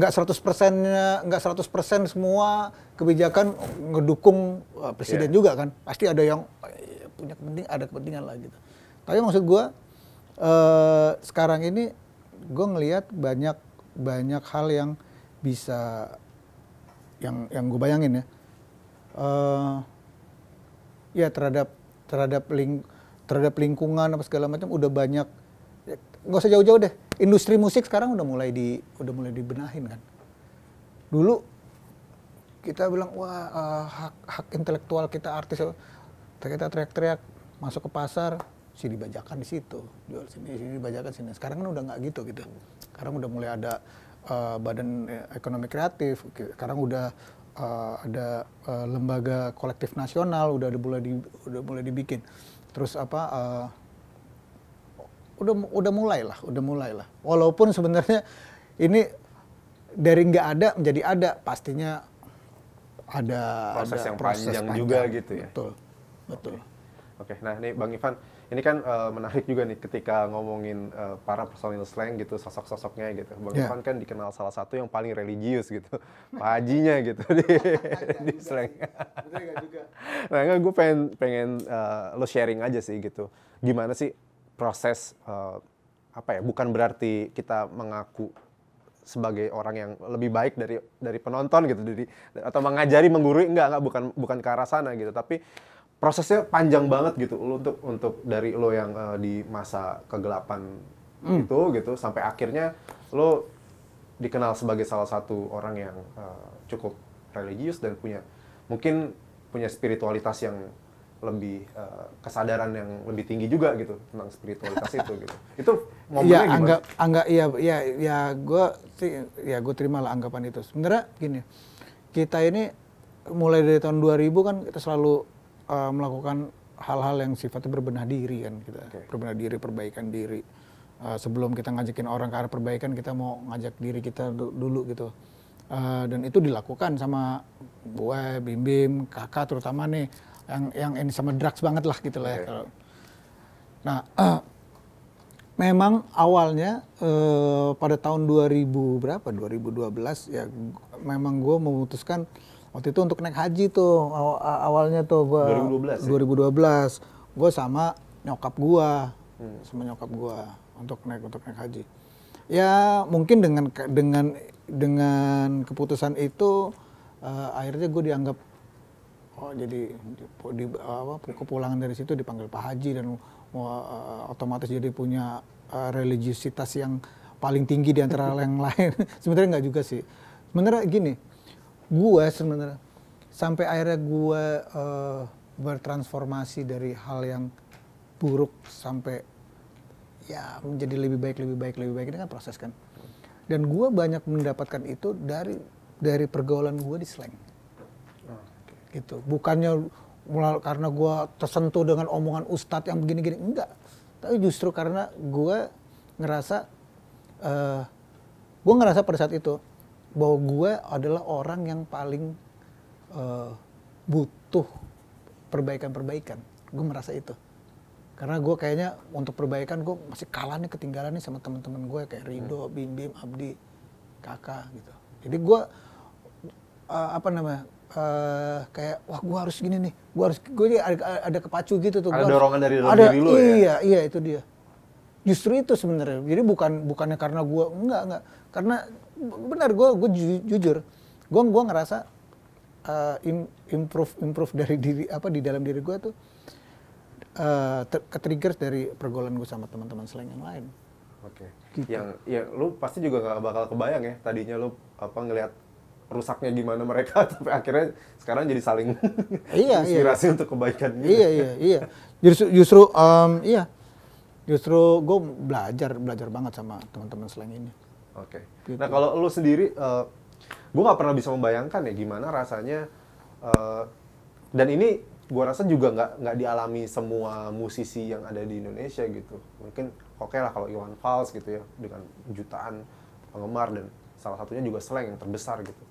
nggak 100 persennya nggak 100 persen semua kebijakan ngedukung uh, presiden yeah. juga kan. Pasti ada yang uh, punya kepentingan ada kepentingan lah gitu. Tapi maksud gue uh, sekarang ini gue ngelihat banyak banyak hal yang bisa yang yang gue bayangin ya uh, ya terhadap terhadap ling, terhadap lingkungan apa segala macam udah banyak nggak usah jauh-jauh deh industri musik sekarang udah mulai di udah mulai dibenahin kan dulu kita bilang wah uh, hak hak intelektual kita artis kita teriak-teriak masuk ke pasar sini bajakan di situ jual sini sini bajakan sini sekarang kan udah nggak gitu gitu sekarang udah mulai ada uh, badan eh, ekonomi kreatif sekarang udah uh, ada uh, lembaga kolektif nasional udah, ada mulai di, udah mulai dibikin terus apa uh, udah udah mulailah udah mulailah walaupun sebenarnya ini dari nggak ada menjadi ada pastinya ada proses ada yang proses panjang, panjang juga gitu ya betul betul oke okay. okay. nah ini bang Ivan ini kan uh, menarik juga nih ketika ngomongin uh, para personil slang gitu sosok-sosoknya gitu bang yeah. kan dikenal salah satu yang paling religius gitu pak gitu di, di slang nah enggak gue pengen pengen uh, lo sharing aja sih gitu gimana sih proses uh, apa ya bukan berarti kita mengaku sebagai orang yang lebih baik dari dari penonton gitu dari atau mengajari menggurui enggak enggak bukan bukan ke arah sana gitu tapi prosesnya panjang banget gitu lo untuk untuk dari lo yang uh, di masa kegelapan mm. itu gitu sampai akhirnya lo dikenal sebagai salah satu orang yang uh, cukup religius dan punya mungkin punya spiritualitas yang lebih uh, kesadaran yang lebih tinggi juga gitu tentang spiritualitas itu gitu itu momennya ya, gimana? anggap anggap iya, iya ya ya gue ya gue terima lah anggapan itu sebenarnya gini kita ini mulai dari tahun 2000 kan kita selalu uh, melakukan hal-hal yang sifatnya berbenah diri kan kita okay. berbenah diri perbaikan diri uh, sebelum kita ngajakin orang ke arah perbaikan kita mau ngajak diri kita dulu gitu uh, dan itu dilakukan sama gue bim bim kakak terutama nih yang yang ini sama drugs banget lah gitu lah ya okay. nah uh, memang awalnya uh, pada tahun 2000 berapa 2012 ya memang gue memutuskan waktu itu untuk naik haji tuh awalnya tuh gua 2012 2012 ya? gue sama nyokap gue hmm. sama nyokap gue untuk naik untuk naik haji ya mungkin dengan dengan dengan keputusan itu uh, akhirnya gue dianggap oh jadi di, di apa kepulangan dari situ dipanggil Pak Haji dan uh, otomatis jadi punya uh, eh, religiusitas yang paling tinggi di antara yang lain sebenarnya nggak juga sih sebenarnya gini gue sebenarnya sampai akhirnya gue uh, bertransformasi dari hal yang buruk sampai ya menjadi lebih baik lebih baik lebih baik ini kan proses kan dan gue banyak mendapatkan itu dari dari pergaulan gue di slang oh, gitu bukannya karena gue tersentuh dengan omongan ustadz yang begini-gini enggak tapi justru karena gue ngerasa uh, eh, gue ngerasa pada saat itu bahwa gue adalah orang yang paling uh, butuh perbaikan-perbaikan. Gue merasa itu. Karena gue kayaknya untuk perbaikan gue masih kalah nih ketinggalan nih sama teman-teman gue kayak Rido, hmm. Bim Bim, Abdi, Kakak gitu. Jadi gue uh, apa namanya? Uh, kayak wah gue harus gini nih, gue harus gue ada, ada kepacu gitu tuh. Ada dorongan harus, dari dalam ada, diri lu iya, ya. Iya iya itu dia. Justru itu sebenarnya. Jadi bukan bukannya karena gue enggak enggak karena benar gue gue ju, jujur gue gue ngerasa uh, improve improve dari diri apa di dalam diri gue tuh uh, ter, ketrigger dari pergolakan gue sama teman-teman selain yang lain. Oke. Okay. Gitu. Yang ya lu pasti juga gak bakal kebayang ya tadinya lu apa ngelihat rusaknya gimana mereka tapi akhirnya sekarang jadi saling iya, iya, inspirasi iya. untuk kebaikan gitu. Iya iya iya. Justru justru um, iya. Justru gue belajar belajar banget sama teman-teman selain ini. Oke. Okay. Gitu. Nah kalau lo sendiri, uh, eh, gue nggak pernah bisa membayangkan ya gimana rasanya. Uh, dan ini gue rasa juga nggak nggak dialami semua musisi yang ada di Indonesia gitu. Mungkin oke okay lah kalau Iwan Fals gitu ya dengan jutaan penggemar dan salah satunya juga Slang yang terbesar gitu.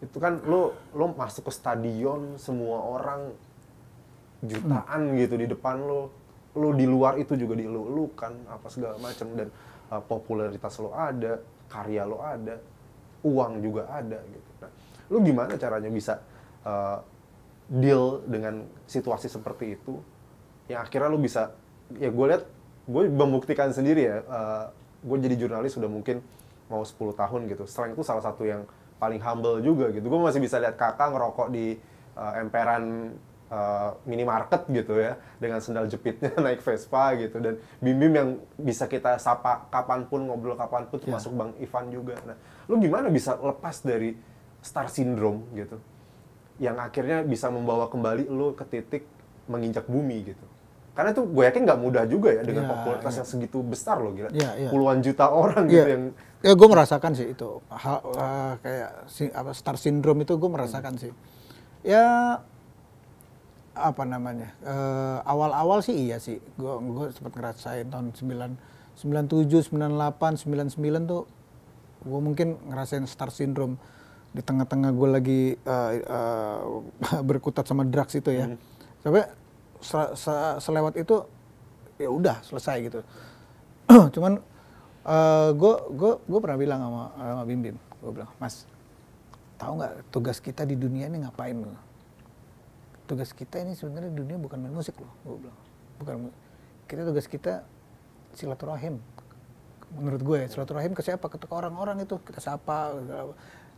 Itu kan lo lo masuk ke stadion semua orang jutaan gitu di depan lo lo di luar itu juga dilulukan apa segala macam dan Eh, popularitas lo ada, karya lo ada, uang juga ada gitu. Nah, lo gimana caranya bisa uh, deal dengan situasi seperti itu? Yang akhirnya lo bisa, ya gue lihat, gue membuktikan sendiri ya, uh, eh, gue jadi jurnalis sudah mungkin mau 10 tahun gitu. Selain itu salah satu yang paling humble juga gitu. Gue masih bisa lihat kakak ngerokok di uh, emperan uh, minimarket gitu ya dengan sendal jepitnya naik Vespa gitu dan Bim Bim yang bisa kita sapa kapanpun ngobrol kapanpun yeah. termasuk Bang Ivan juga. Nah, lu gimana bisa lepas dari star syndrome gitu? Yang akhirnya bisa membawa kembali lu ke titik menginjak bumi gitu. Karena itu gue yakin nggak mudah juga ya dengan yeah, popularitas yeah. yang segitu besar loh gila. Yeah, yeah. Puluhan juta orang yeah. gitu yang Ya gue merasakan sih itu. Hal, uh, kayak si, apa star syndrome itu gue merasakan hmm. sih. Ya apa namanya eh, awal-awal uh, sih iya sih gue gue sempat ngerasain tahun sembilan sembilan tujuh sembilan delapan sembilan sembilan tuh gue mungkin ngerasain star syndrome di tengah-tengah gue lagi uh, uh, berkutat sama drugs itu ya hmm. sampai se selewat itu ya udah selesai gitu cuman gue uh, gue gue pernah bilang sama sama Bim Bim gue bilang Mas tahu nggak tugas kita di dunia ini ngapain tugas kita ini sebenarnya dunia bukan main musik loh gue bilang bukan kita tugas kita silaturahim menurut gue ya, silaturahim ke siapa ke orang-orang itu kita sapa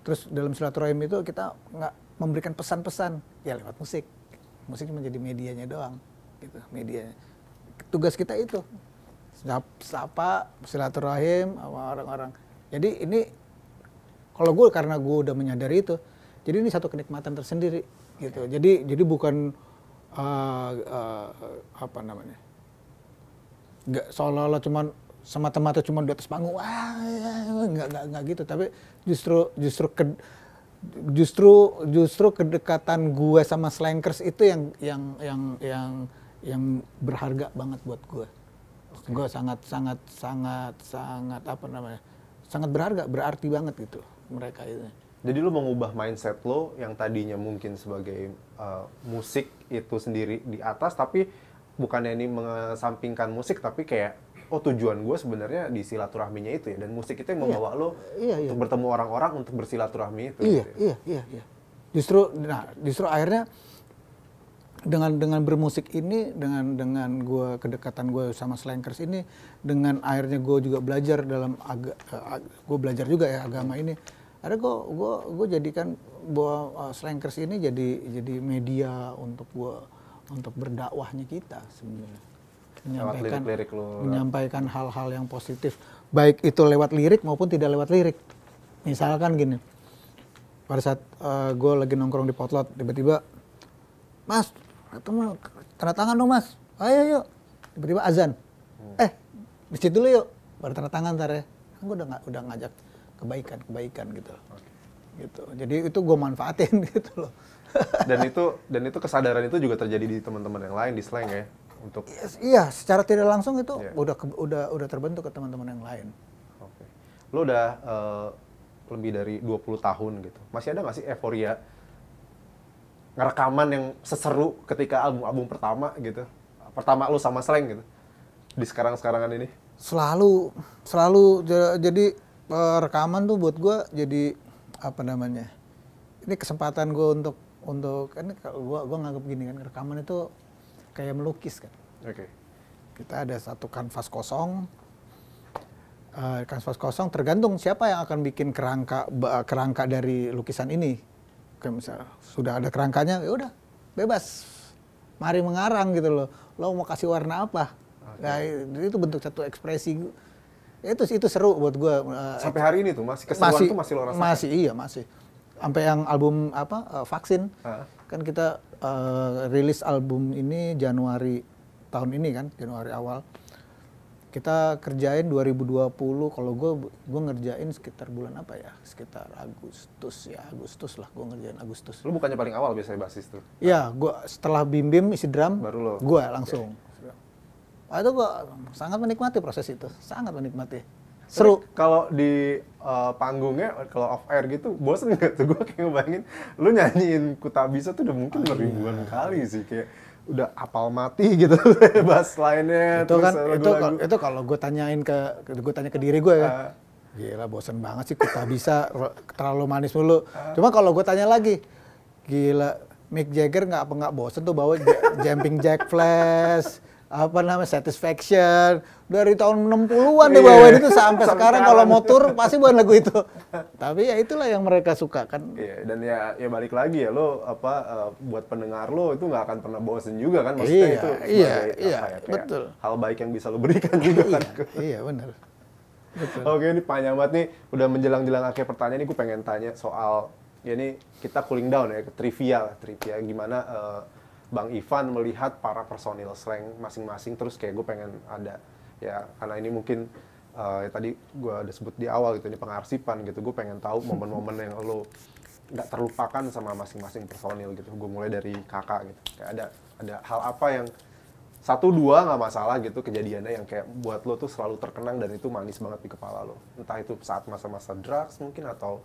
terus dalam silaturahim itu kita nggak memberikan pesan-pesan ya lewat musik musik menjadi medianya doang gitu media tugas kita itu sapa silaturahim sama orang-orang jadi ini kalau gue karena gue udah menyadari itu jadi ini satu kenikmatan tersendiri gitu jadi jadi bukan uh, uh, apa namanya nggak seolah-olah cuma semata-mata cuma di atas panggung ah iya, iya, nggak nggak gitu tapi justru justru ke, justru justru kedekatan gue sama slankers itu yang yang yang yang yang berharga banget buat gue okay. gue sangat sangat sangat sangat apa namanya sangat berharga berarti banget gitu mereka itu jadi lu mengubah mindset lo yang tadinya mungkin sebagai uh, musik itu sendiri di atas tapi bukannya ini mengesampingkan musik tapi kayak oh tujuan gue sebenarnya di silaturahminya itu ya dan musik itu yang iya. membawa iya, lo iya, iya. untuk bertemu orang-orang untuk bersilaturahmi itu. Iya, gitu ya. iya, iya, iya, Justru nah justru akhirnya dengan dengan bermusik ini dengan dengan gue kedekatan gue sama slankers ini dengan akhirnya gue juga belajar dalam agak uh, eh, gue belajar juga ya agama ini ada gue gue gue jadikan bahwa uh, slankers ini jadi jadi media untuk gue untuk berdakwahnya kita sebenarnya menyampaikan lirik -lirik lo, menyampaikan hal-hal yang positif baik itu lewat lirik maupun tidak lewat lirik misalkan gini pada saat uh, gue lagi nongkrong di potlot tiba-tiba mas ketemu tanda tangan dong mas oh, ayo iya, yuk tiba-tiba azan hmm. eh di dulu yuk baru tanda tangan ntar ya kan gue udah udah ngajak kebaikan-kebaikan gitu. Okay. Gitu. Jadi itu gue manfaatin gitu loh. dan itu dan itu kesadaran itu juga terjadi di teman-teman yang lain di slang ya untuk iya secara tidak langsung itu yeah. udah ke, udah udah terbentuk ke teman-teman yang lain. Oke. Okay. Lo udah uh, lebih dari 20 tahun gitu. Masih ada nggak sih euforia ngerekaman yang seseru ketika album-album pertama gitu? Pertama lu sama Slang gitu. Di sekarang-sekarangan ini. Selalu selalu jadi rekaman tuh buat gue jadi apa namanya ini kesempatan gue untuk untuk kan gue gue nganggap gini kan rekaman itu kayak melukis kan oke okay. kita ada satu kanvas kosong uh, kanvas kosong tergantung siapa yang akan bikin kerangka kerangka dari lukisan ini kayak misal sudah ada kerangkanya ya udah bebas mari mengarang gitu loh lo mau kasih warna apa okay. nah itu bentuk satu ekspresi itu itu seru buat gue eh, sampai hari ini tuh masih keseruan masih, tuh masih lo rasakan masih iya masih sampai yang album apa uh, vaksin uh. kan kita uh, rilis album ini Januari tahun ini kan Januari awal kita kerjain 2020 kalau gue gue ngerjain sekitar bulan apa ya sekitar Agustus ya Agustus lah gue ngerjain Agustus lu bukannya paling awal biasanya basis tuh iya gue setelah bim bim isi drum baru gue langsung okay Oh, itu gue sangat menikmati proses itu, sangat menikmati. Seru. Kalau di uh, panggungnya, kalau off air gitu, bosen nggak tuh? Gue kayak ngebayangin, lu nyanyiin Kutabisa tuh udah mungkin oh, iya. ribuan kali sih. Kayak udah apal mati gitu bahas lainnya itu kan itu kalau itu kalau gue tanyain ke gue tanya ke diri gue ya uh, gila bosan banget sih Kutabisa terlalu manis mulu uh, cuma kalau gue tanya lagi gila Mick Jagger nggak apa nggak bosen tuh bawa jumping jack flash apa namanya satisfaction dari tahun 60-an di bawah itu sampai sekarang kalau mau pasti bukan lagu itu. Tapi ya itulah yang mereka suka kan. Iya, dan ya ya balik lagi ya lo apa uh, buat pendengar lo itu nggak akan pernah bosen juga kan maksudnya iya, itu iya, ya, iya, ya, betul. hal baik yang bisa lo berikan juga kan. Iya, iya, benar. Betul. Oke, ini panjang banget nih udah menjelang-jelang akhir pertanyaan ini gue pengen tanya soal ya ini kita cooling down ya ke trivia, trivia gimana uh, Bang Ivan melihat para personil slang masing-masing terus kayak gue pengen ada ya karena ini mungkin uh, ya tadi gue ada sebut di awal gitu ini pengarsipan gitu gue pengen tahu momen-momen yang lo nggak terlupakan sama masing-masing personil gitu gue mulai dari kakak gitu kayak ada ada hal apa yang satu dua nggak masalah gitu kejadiannya yang kayak buat lo tuh selalu terkenang dan itu manis banget di kepala lo entah itu saat masa-masa drugs mungkin atau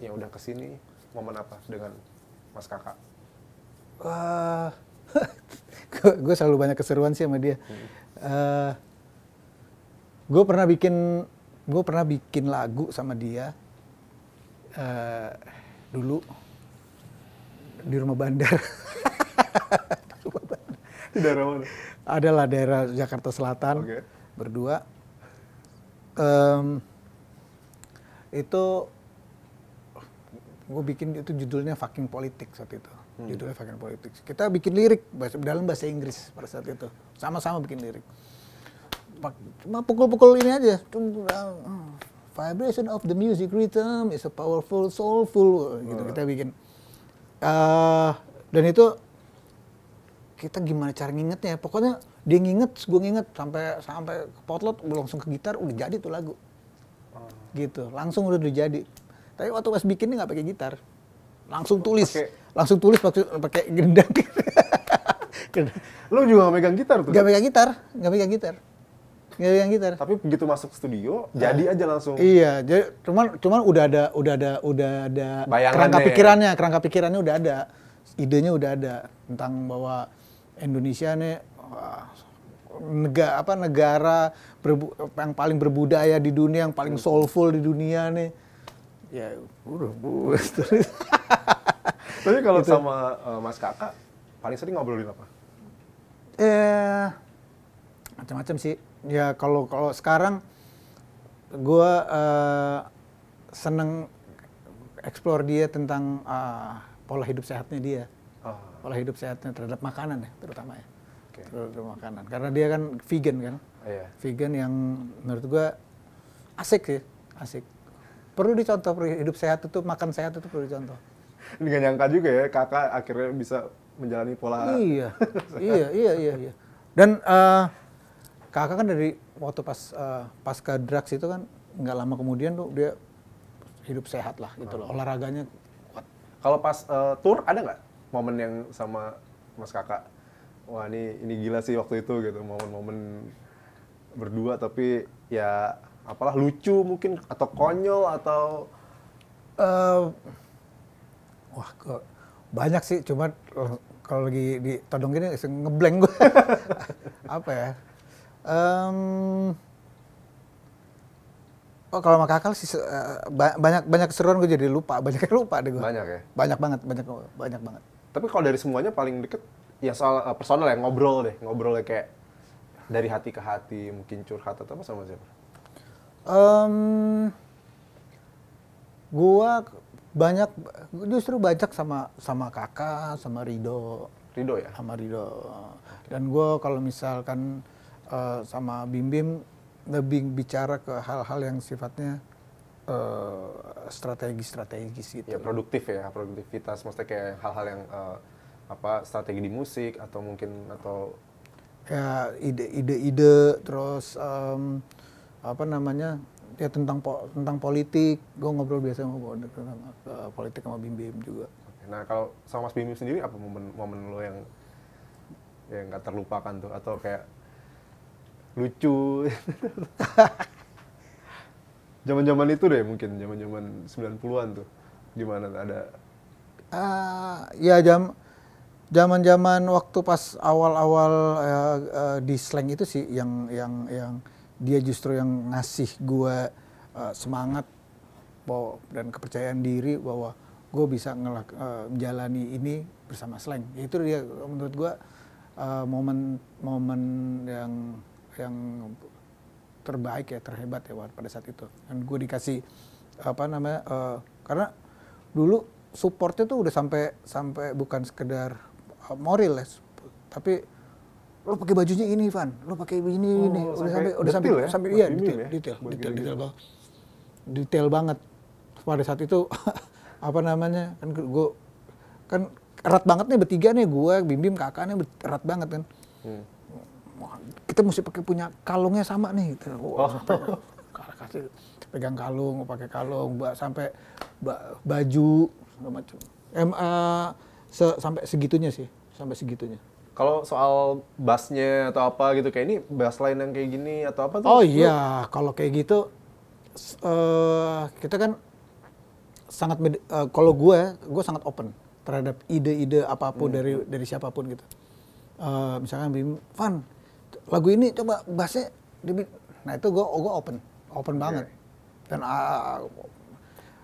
yang udah kesini momen apa dengan mas kakak uh, gue selalu banyak keseruan sih sama dia. Uh, eh, gue pernah bikin gue pernah bikin lagu sama dia uh, dulu di rumah bandar. rumah bandar. Di daerah mana? Adalah daerah Jakarta Selatan. Okay. Berdua. Um, itu gue bikin itu judulnya fucking politik saat itu hmm. judulnya fakir politik Kita bikin lirik bahasa, dalam bahasa Inggris pada saat itu. Sama-sama bikin lirik. Cuma pukul-pukul ini aja. Ah, vibration of the music rhythm is a powerful, soulful. Gitu kita bikin. Uh, dan itu kita gimana cara ngingetnya pokoknya dia nginget gue nginget sampai sampai ke potlot langsung ke gitar udah jadi tuh lagu hmm. gitu langsung udah jadi tapi waktu pas bikinnya nggak pakai gitar langsung tulis langsung tulis pakai gendang. Lu juga gak megang gitar tuh? Gak megang gitar, gak megang gitar. Gak megang gitar. Tapi begitu masuk studio, nah. jadi aja langsung. Iya, jadi cuman cuman udah ada udah ada udah ada kerangka ya. pikirannya, kerangka pikirannya udah ada. Idenya udah ada tentang bahwa Indonesia nih negara apa negara berbu, yang paling berbudaya di dunia, yang paling hmm. soulful di dunia nih. Ya, udah, bu. Tapi kalau gitu. sama uh, Mas Kakak paling sering ngobrolin apa? Eh macam-macam sih. Ya kalau kalau sekarang gue uh, seneng explore dia tentang uh, pola hidup sehatnya dia. Oh. Pola hidup sehatnya terhadap makanan ya terutama ya. Okay. Terhadap makanan. Karena dia kan vegan kan. Oh, iya. yeah. Vegan yang menurut gue asik sih, ya, asik. Perlu dicontoh hidup sehat itu makan sehat itu perlu dicontoh. Ini nggak nyangka juga ya kakak akhirnya bisa menjalani pola iya iya iya iya iya dan uh, kakak kan dari waktu pas uh, pasca drugs itu kan nggak lama kemudian tuh dia hidup sehat lah gitu loh oh. olahraganya kuat kalau pas uh, tour ada nggak momen yang sama mas kakak wah ini ini gila sih waktu itu gitu momen-momen berdua tapi ya apalah lucu mungkin atau konyol atau uh, Wah, kok banyak sih, cuma kalau lagi ditodong gini ngebleng gue. Apa ya? Um, Oh, kalau sama kakak sih uh, banyak banyak keseruan gue jadi lupa, banyak yang lupa deh gue. Banyak ya? Banyak banget, banyak banyak banget. Tapi kalau dari semuanya paling deket ya soal uh, personal ya ngobrol deh, ngobrol kayak dari hati ke hati, mungkin curhat atau apa sama siapa? Um, gua banyak justru banyak sama sama kakak sama Rido Rido ya sama Rido dan gue kalau misalkan uh, sama Bim Bim lebih bicara ke hal-hal yang sifatnya strategi eh, strategi-strategis gitu ya produktif ya produktivitas maksudnya kayak hal-hal yang uh, apa strategi di musik atau mungkin atau ya ide-ide-ide terus um, apa namanya ya tentang po tentang politik gue ngobrol biasa ngobrol tentang uh, politik sama Bim Bim juga nah kalau sama Mas Bim Bim sendiri apa momen momen lo yang yang nggak terlupakan tuh atau kayak lucu Jaman-jaman itu deh mungkin jaman-jaman zaman 90-an tuh gimana ada uh, ya jam jaman zaman waktu pas awal-awal uh, uh, di slang itu sih yang yang yang dia justru yang ngasih gue uh, semangat bahwa, dan kepercayaan diri bahwa gue bisa ngelak, uh, menjalani ini bersama slang. Itu dia menurut gue uh, momen momen yang yang terbaik ya terhebat ya pada saat itu. Dan gue dikasih apa namanya uh, karena dulu supportnya tuh udah sampai sampai bukan sekedar uh, moral ya, tapi lo pakai bajunya ini Van lo pakai ini oh, ini udah sampai udah sampai ya? sampai iya detail, ya? detail Bagi detail ya. detail banget detail banget pada saat itu apa namanya kan gue kan erat banget nih bertiga nih gue bim bim kakaknya erat banget kan hmm. kita mesti pakai punya kalungnya sama nih gitu. Wah, oh. kasih pegang kalung pakai kalung sampai baju macam em, uh, se, sampai segitunya sih sampai segitunya kalau soal bassnya atau apa gitu kayak ini bass lain yang kayak gini atau apa tuh? Oh iya, kalau kayak gitu uh, kita kan sangat uh, kalau gue gue sangat open terhadap ide-ide apapun hmm. dari dari siapapun gitu. Uh, misalkan Bim, Van, lagu ini coba bassnya, nah itu gue gue open, open banget. Iya, iya. Dan uh,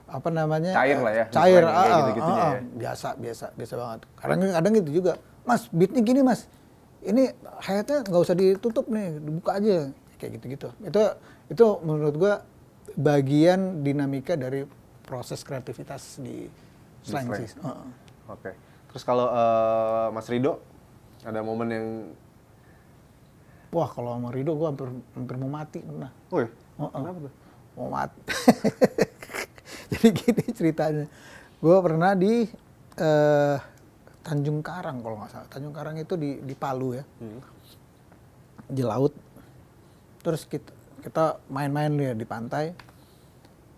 apa namanya? Cair lah ya. Cair, uh, uh, gitu uh, ya. biasa biasa biasa banget. Kadang-kadang gitu juga mas beatnya gini mas ini hayatnya nggak usah ditutup nih dibuka aja kayak gitu gitu itu itu menurut gua bagian dinamika dari proses kreativitas di slang sih uh oke okay. terus kalau uh, mas Rido ada momen yang wah kalau sama Rido gua hampir, hampir mau mati pernah oh iya? Uh -uh. kenapa tuh mau mati jadi gini ceritanya gua pernah di uh, Tanjung Karang kalau nggak salah. Tanjung Karang itu di di Palu ya, hmm. di laut. Terus kita kita main-main ya di pantai.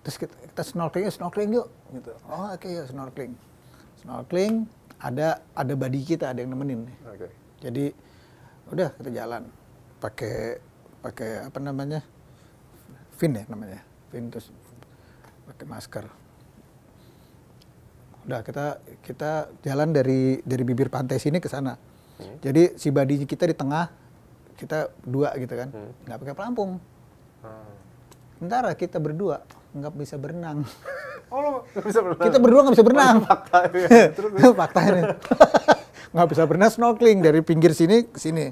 Terus kita, kita snorkeling, snorkeling yuk, gitu. Oh oke okay, ya snorkeling, snorkeling. Ada ada body kita, ada yang nemenin. Okay. Jadi udah kita jalan pakai pakai apa namanya fin ya namanya fin terus pakai masker udah kita kita jalan dari dari bibir pantai sini ke sana hmm. jadi si badi kita di tengah kita dua gitu kan hmm. nggak pakai pelampung hmm. Ntar kita berdua nggak bisa berenang oh lo bisa berenang kita berdua nggak bisa berenang oh, fakta ya. terus fakta ini nggak bisa berenang snorkeling dari pinggir sini ke sini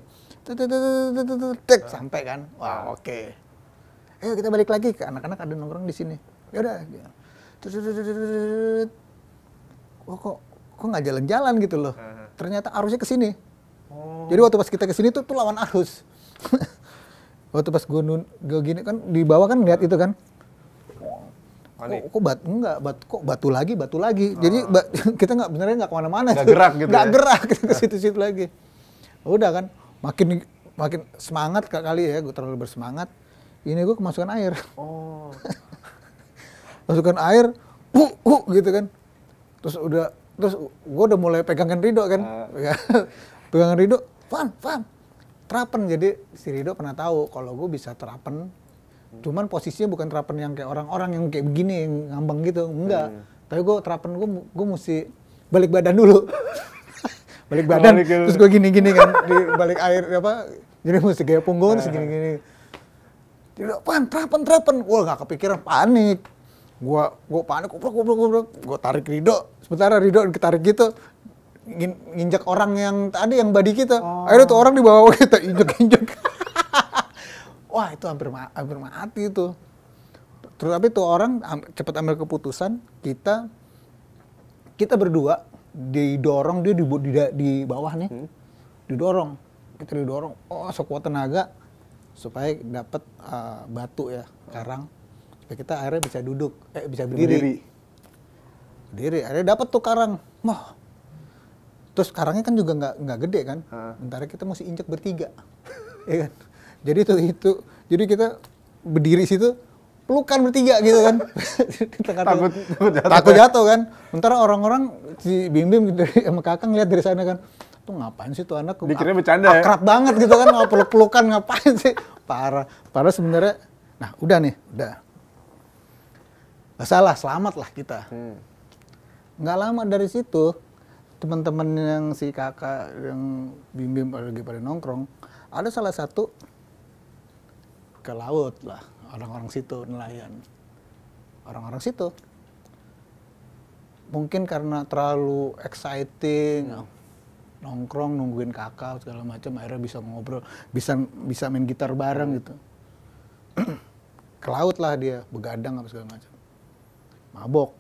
sampai kan wah oke okay. ayo kita balik lagi ke anak-anak ada nongkrong di sini ya udah oh, kok kok nggak jalan-jalan gitu loh. Uh-huh. Ternyata arusnya ke sini. Oh. Jadi waktu pas kita ke sini tuh, tuh lawan arus. waktu pas gue nun gue gini kan di bawah kan lihat uh. itu kan. Kok, kok bat enggak bat kok batu lagi batu lagi. Uh. Jadi ah. ba, kita nggak benernya nggak kemana-mana. Nggak gerak gitu. Nggak ya? gerak kita ke ah. situ-situ lagi. Udah kan makin makin semangat kali ya gue terlalu bersemangat. Ini gue kemasukan air. Oh. masukkan air, uh, uh, gitu kan terus udah terus gue udah mulai pegangin Rido kan uh. pegangan Rido Fan Fan terapen jadi si Rido pernah tahu kalau gue bisa terapen cuman posisinya bukan terapen yang kayak orang-orang yang kayak begini yang ngambang gitu enggak hmm. tapi gue terapen gue gue mesti balik badan dulu balik badan balik terus gue gini gini kan di balik air apa jadi mesti gaya punggung terus ah. gini gini jadi pan terapen terapen gue nggak kepikiran panik gue gue panik kuplok gue gue tarik Rido sementara Ridho ketarik gitu nginjak orang yang tadi yang badi kita oh. akhirnya tuh orang dibawa kita injek injek wah itu hampir ma hampir mati itu terus tapi tuh orang cepat ambil keputusan kita kita berdua didorong dia di, di, di bawah nih hmm. didorong kita didorong oh sekuat tenaga supaya dapat uh, eh, batu ya karang supaya kita akhirnya bisa duduk eh bisa berdiri, berdiri berdiri akhirnya dapat tuh karang mah terus karangnya kan juga nggak nggak gede kan sementara kita mesti injek bertiga ya kan jadi itu itu jadi kita berdiri situ pelukan bertiga gitu kan takut jatuh, takut jatuh kan sementara orang-orang si bim bim dari sama kakak ngeliat dari sana kan tuh ngapain sih tuh anak dikira bercanda ya? akrab ya? banget gitu kan mau oh, peluk pelukan ngapain sih parah parah sebenarnya nah udah nih udah salah selamat lah kita hmm nggak lama dari situ teman-teman yang si kakak yang bimbing lagi pada nongkrong ada salah satu ke laut lah orang-orang situ nelayan orang-orang situ mungkin karena terlalu exciting iya. nongkrong nungguin kakak segala macam akhirnya bisa ngobrol bisa bisa main gitar bareng hmm. gitu ke laut lah dia begadang apa segala macam mabok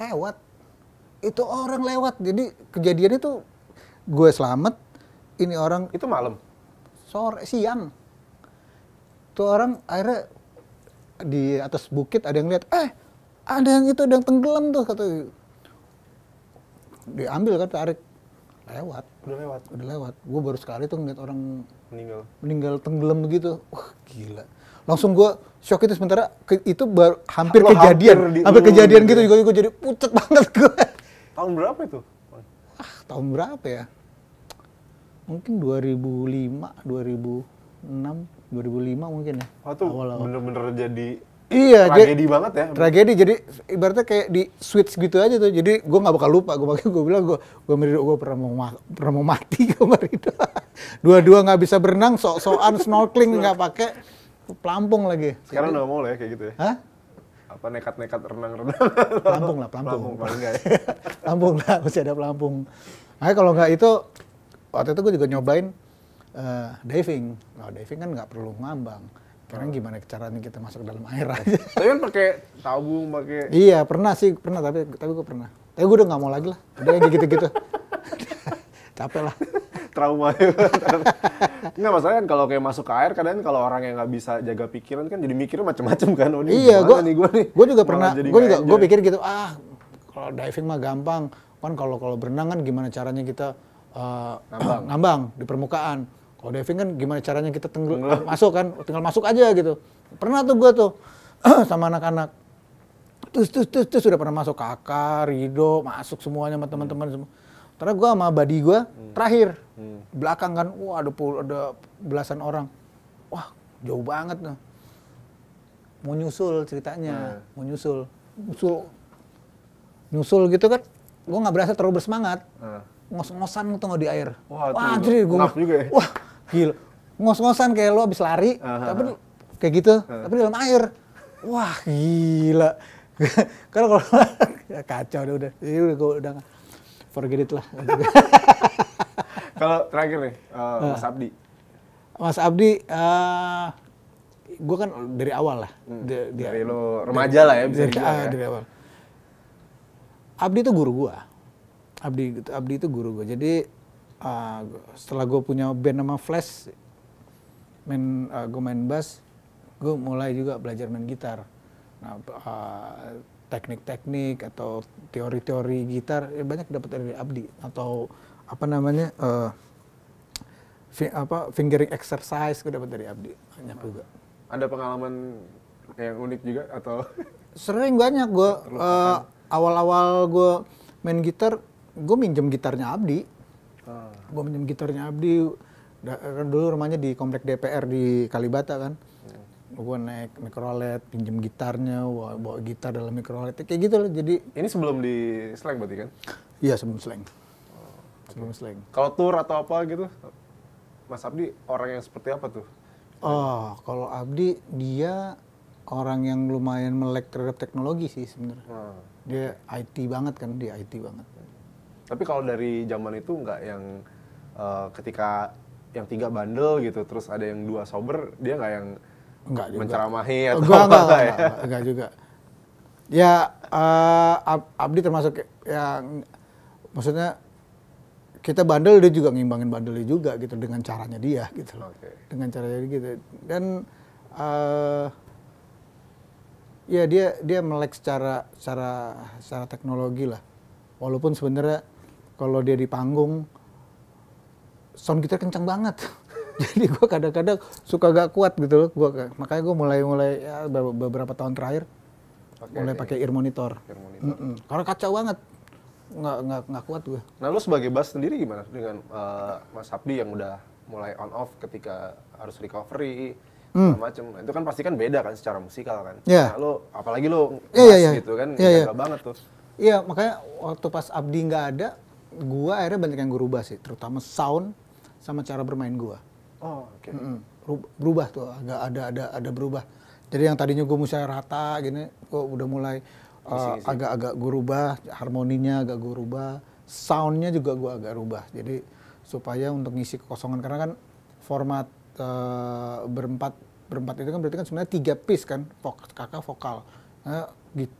lewat itu orang lewat jadi kejadian itu gue selamat ini orang itu malam sore siang tuh orang akhirnya di atas bukit ada yang lihat eh ada yang itu ada yang tenggelam tuh kata diambil kan tarik lewat udah lewat udah lewat gue baru sekali tuh ngeliat orang meninggal meninggal tenggelam begitu wah gila langsung gue shock itu sementara ke, itu baru, hampir Lo kejadian hampir, di, hampir kejadian gitu juga gitu, ya? gue jadi pucet banget gue tahun berapa itu ah tahun berapa ya mungkin 2005 2006 2005 mungkin ya oh, itu bener-bener jadi Iya, tragedi jadi, banget ya. Tragedi jadi ibaratnya kayak di switch gitu aja tuh. Jadi gue nggak bakal lupa. Gue pakai gue bilang gue gue merido gue pernah mau pernah mau mati gue merido. Dua-dua nggak bisa berenang, sok-sokan snorkeling nggak pakai pelampung lagi. Sekarang udah mau ya kayak gitu ya? Hah? Apa nekat-nekat renang-renang? Pelampung lah, pelampung. Pelampung paling enggak ya. pelampung lah, mesti ada pelampung. Makanya kalau nggak itu, waktu itu gue juga nyobain uh, diving. Nah, diving kan nggak perlu ngambang. Karena gimana oh. gimana caranya kita masuk dalam air aja. Tapi kan pakai tabung, pakai. Iya pernah sih pernah tapi tapi gue pernah. Tapi gue udah nggak mau lagi lah. Udah yang gitu-gitu. capek lah. Trauma. Enggak masalah kan kalau kayak masuk ke air kadang kalau orang yang nggak bisa jaga pikiran kan jadi mikir macam-macam kan. Oh, iya, gue nih gue nih. Gue juga pernah. Gue juga gue pikir gitu. Ah, kalau diving mah gampang. Kan kalau kalau berenang kan gimana caranya kita uh, ngambang. ngambang di permukaan. Kalau diving kan gimana caranya kita tenggel, masuk kan, tinggal masuk aja gitu. Pernah tuh gue tuh sama anak-anak. Terus, terus, terus, sudah pernah masuk kakak, Rido, masuk semuanya sama teman-teman semua. Karena gue sama buddy gue hmm. terakhir hmm. belakang kan, wah ada, pul ada belasan orang, wah jauh banget nah. Mau nyusul ceritanya, hmm. mau nyusul, nyusul, nyusul gitu kan, gue nggak berasa terlalu bersemangat. Hmm. Ngos-ngosan tuh di air. Wah, wah anjir gue. ya. Wah, gila. Ngos-ngosan kayak lo abis lari, uh hmm, -huh. Hmm, tapi hmm. kayak gitu, uh -huh. tapi dalam air. Wah, gila. Karena kalau ya, kacau udah udah, udah, udah, udah forget it lah. Kalau terakhir nih, uh, Mas Abdi. Mas Abdi, uh, eh, gue kan dari awal lah. Hmm, di, di, dari lo remaja dari, lah ya bisa dari, dibilang. Ah, ya. Dari awal. Abdi itu guru gue. Abdi, gitu, Abdi itu guru gue. Jadi uh, setelah gue punya band nama Flash, main uh, gue main bass, gue mulai juga belajar main gitar. Nah, uh, teknik-teknik atau teori-teori gitar ya banyak dapat dari Abdi atau apa namanya uh, fi, apa fingering exercise gue dapat dari Abdi banyak juga ada pengalaman yang unik juga atau sering banyak gue uh, eh, awal-awal gue main gitar gue minjem gitarnya Abdi ah. gue minjem gitarnya Abdi kan dulu rumahnya di komplek DPR di Kalibata kan gue naik mikrolet pinjem gitarnya bawa, bawa gitar dalam mikrolet ya kayak gitu loh jadi ini sebelum di slang berarti kan iya sebelum slang oh, sebelum slang kalau tour atau apa gitu mas Abdi orang yang seperti apa tuh oh kalau Abdi dia orang yang lumayan melek terhadap teknologi sih sebenarnya hmm. dia IT banget kan dia IT banget tapi kalau dari zaman itu nggak yang uh, ketika yang tiga bandel gitu terus ada yang dua sober dia nggak yang Enggak juga. Menceramahi oh, atau enggak, apa enggak, ya? Enggak, enggak juga. Ya uh, Abdi termasuk yang maksudnya kita bandel dia juga ngimbangin bandelnya juga gitu dengan caranya dia gitu loh. Okay. Dengan caranya dia gitu. Dan uh, ya dia dia melek secara secara secara teknologi lah. Walaupun sebenarnya kalau dia di panggung sound kita kencang banget. jadi gue kadang-kadang suka gak kuat gitu loh gua makanya gue mulai-mulai ya, beberapa tahun terakhir pake mulai ya? pakai ear monitor, ear monitor. Mm karena kacau banget nggak nggak nggak kuat gue nah lu sebagai bass sendiri gimana dengan uh, mas Abdi yang udah mulai on off ketika harus recovery hmm. macam macem. Nah, itu kan pasti kan beda kan secara musikal kan yeah. nah, lo apalagi lo yeah, yeah, yeah. gitu kan yeah, yeah. banget tuh iya yeah, makanya waktu pas Abdi nggak ada gua akhirnya banyak yang gue rubah sih terutama sound sama cara bermain gua Oh, okay. Mm -mm. Berubah tuh, agak ada ada ada berubah. Jadi yang tadinya gue musyawarah rata gini, gue udah mulai eh, agak-agak uh, gue rubah, harmoninya agak gue rubah, soundnya juga gue agak rubah. Jadi supaya untuk ngisi kekosongan karena kan format uh, berempat berempat itu kan berarti kan sebenarnya tiga piece kan, vok, kakak vokal. Nah, gitu.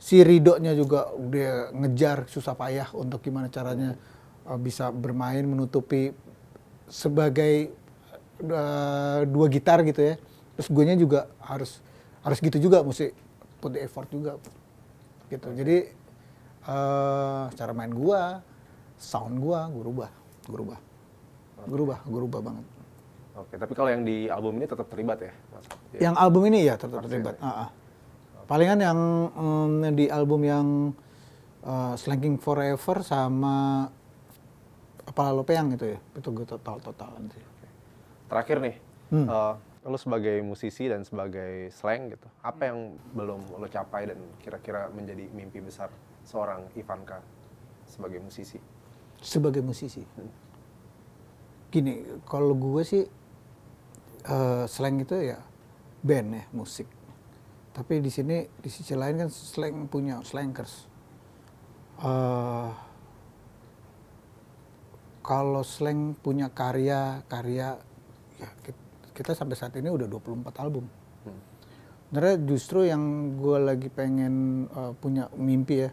Si Ridonya juga udah ngejar susah payah untuk gimana caranya uh, bisa bermain menutupi sebagai dua gitar gitu ya terus gue juga harus harus gitu juga mesti put effort juga gitu jadi uh, cara main gua sound gua gue rubah gue rubah gue rubah gue rubah banget Oke, tapi kalau yang di album ini tetap terlibat ya? Iya. Yang album ini ya tetap terlibat. Ya. Uh Palingan yang um, di album yang uh, Slanking Forever sama yang itu ya, itu gue total totalan sih terakhir nih hmm. uh, eh, lo sebagai musisi dan sebagai slang gitu apa yang belum lo capai dan kira-kira menjadi mimpi besar seorang Ivanka sebagai musisi sebagai musisi hmm. gini kalau gue sih uh, slang itu ya band ya musik tapi di sini di sisi lain kan slang punya slankers uh, eh, kalau slang punya karya karya ya kita sampai saat ini udah 24 album. Hmm. justru yang gue lagi pengen uh, punya mimpi ya.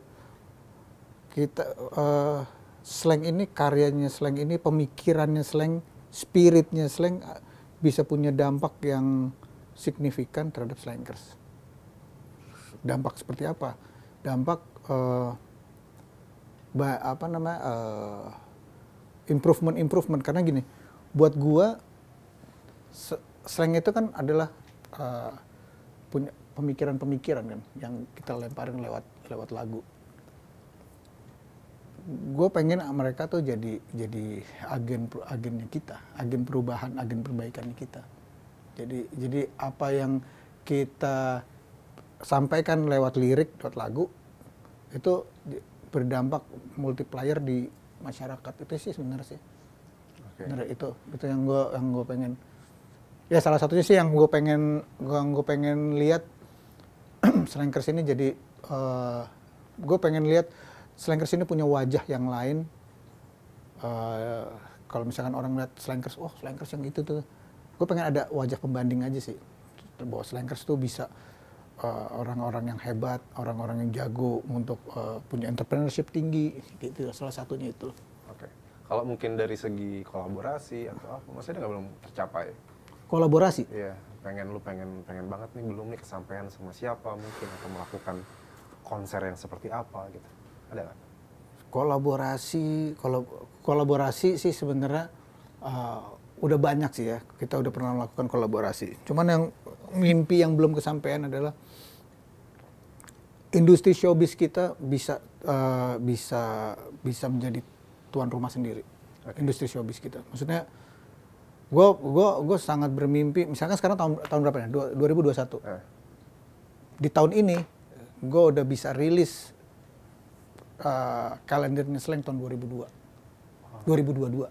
Kita uh, slang ini karyanya slang ini pemikirannya slang spiritnya slang eh, bisa punya dampak yang signifikan terhadap slangers. Dampak seperti apa? Dampak uh, apa namanya improvement improvement improvement karena gini buat gue, slang itu kan adalah uh, punya pemikiran-pemikiran kan yang kita lemparin lewat lewat lagu. Gue pengen mereka tuh jadi jadi agen agennya kita, agen perubahan, agen perbaikannya kita. Jadi jadi apa yang kita sampaikan lewat lirik, lewat lagu itu berdampak multiplier di masyarakat itu sih sebenarnya sih. Okay. Bener, itu itu yang gue yang gue pengen ya salah satunya sih yang gue pengen gue gue pengen lihat Slankers ini jadi uh, eh, gue pengen lihat Slankers ini punya wajah yang lain uh, kalau misalkan orang lihat Slankers oh Slankers yang itu tuh gue pengen ada wajah pembanding aja sih bahwa Slankers tuh bisa eh, orang-orang uh, yang hebat orang-orang yang jago untuk uh, punya entrepreneurship tinggi gitu salah satunya itu oke kalau mungkin dari segi kolaborasi atau apa maksudnya ada nggak belum tercapai kolaborasi iya pengen lu pengen pengen banget nih belum nih kesampaian sama siapa mungkin atau melakukan konser yang seperti apa gitu ada nggak kolaborasi kolab, kolaborasi sih sebenarnya uh, udah banyak sih ya kita udah pernah melakukan kolaborasi cuman yang mimpi yang belum kesampaian adalah industri showbiz kita bisa uh, bisa bisa menjadi tuan rumah sendiri okay. industri showbiz kita maksudnya gue gue gue sangat bermimpi misalkan sekarang tahun tahun berapa ya 2021 eh. di tahun ini gue udah bisa rilis uh, kalender Slang tahun 2002 2022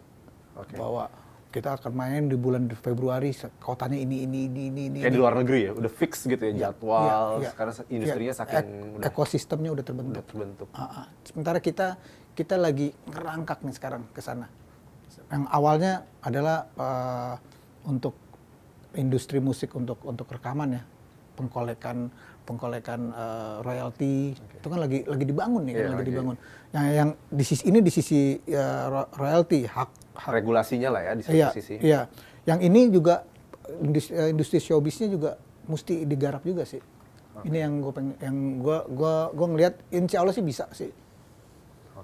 okay. bahwa kita akan main di bulan Februari kotanya ini ini ini ini ini kayak di luar negeri ya udah fix gitu ya iya, jadwal ya, ya, karena iya, industrinya ya, saking ek udah, ekosistemnya udah terbentuk udah terbentuk uh ah, -huh. Ah. sementara kita kita lagi ngerangkak nih sekarang ke sana yang awalnya adalah uh, untuk industri musik untuk untuk rekaman ya pengkolekan pengkolekan uh, royalti okay. itu kan lagi lagi dibangun nih yeah, kan iya, lagi, okay. dibangun yang nah, yang di sisi ini di sisi uh, royalti hak, hak regulasinya lah ya di sisi iya, sisi iya yang ini juga industri, eh, industri showbiznya juga mesti digarap juga sih okay. ini yang gue yang gue gue gue ngelihat insya allah sih bisa sih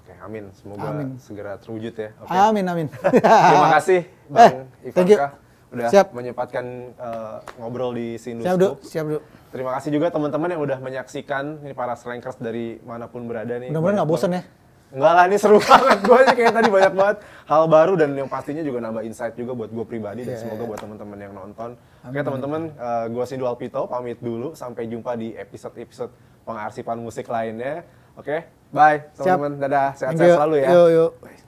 Oke, amin. Semoga amin. segera terwujud ya. Okay. Amin, amin. Terima kasih eh, Bang eh, Ivanka udah siap. menyempatkan uh, ngobrol di Sindu Siap, Du. Siap, du. Terima kasih juga teman-teman yang udah menyaksikan ini para slankers dari manapun berada nih. Mudah-mudahan nggak bosan ya. Enggak lah, ini seru banget. gue kayak tadi banyak banget hal baru dan yang pastinya juga nambah insight juga buat gue pribadi yeah. dan semoga buat teman-teman yang nonton. Amin. Oke teman-teman, uh, eh, gue Sindu Alpito pamit dulu. Sampai jumpa di episode-episode pengarsipan musik lainnya. Oke, okay? bye teman-teman. Dadah, sehat-sehat selalu ya. Yuk, yuk.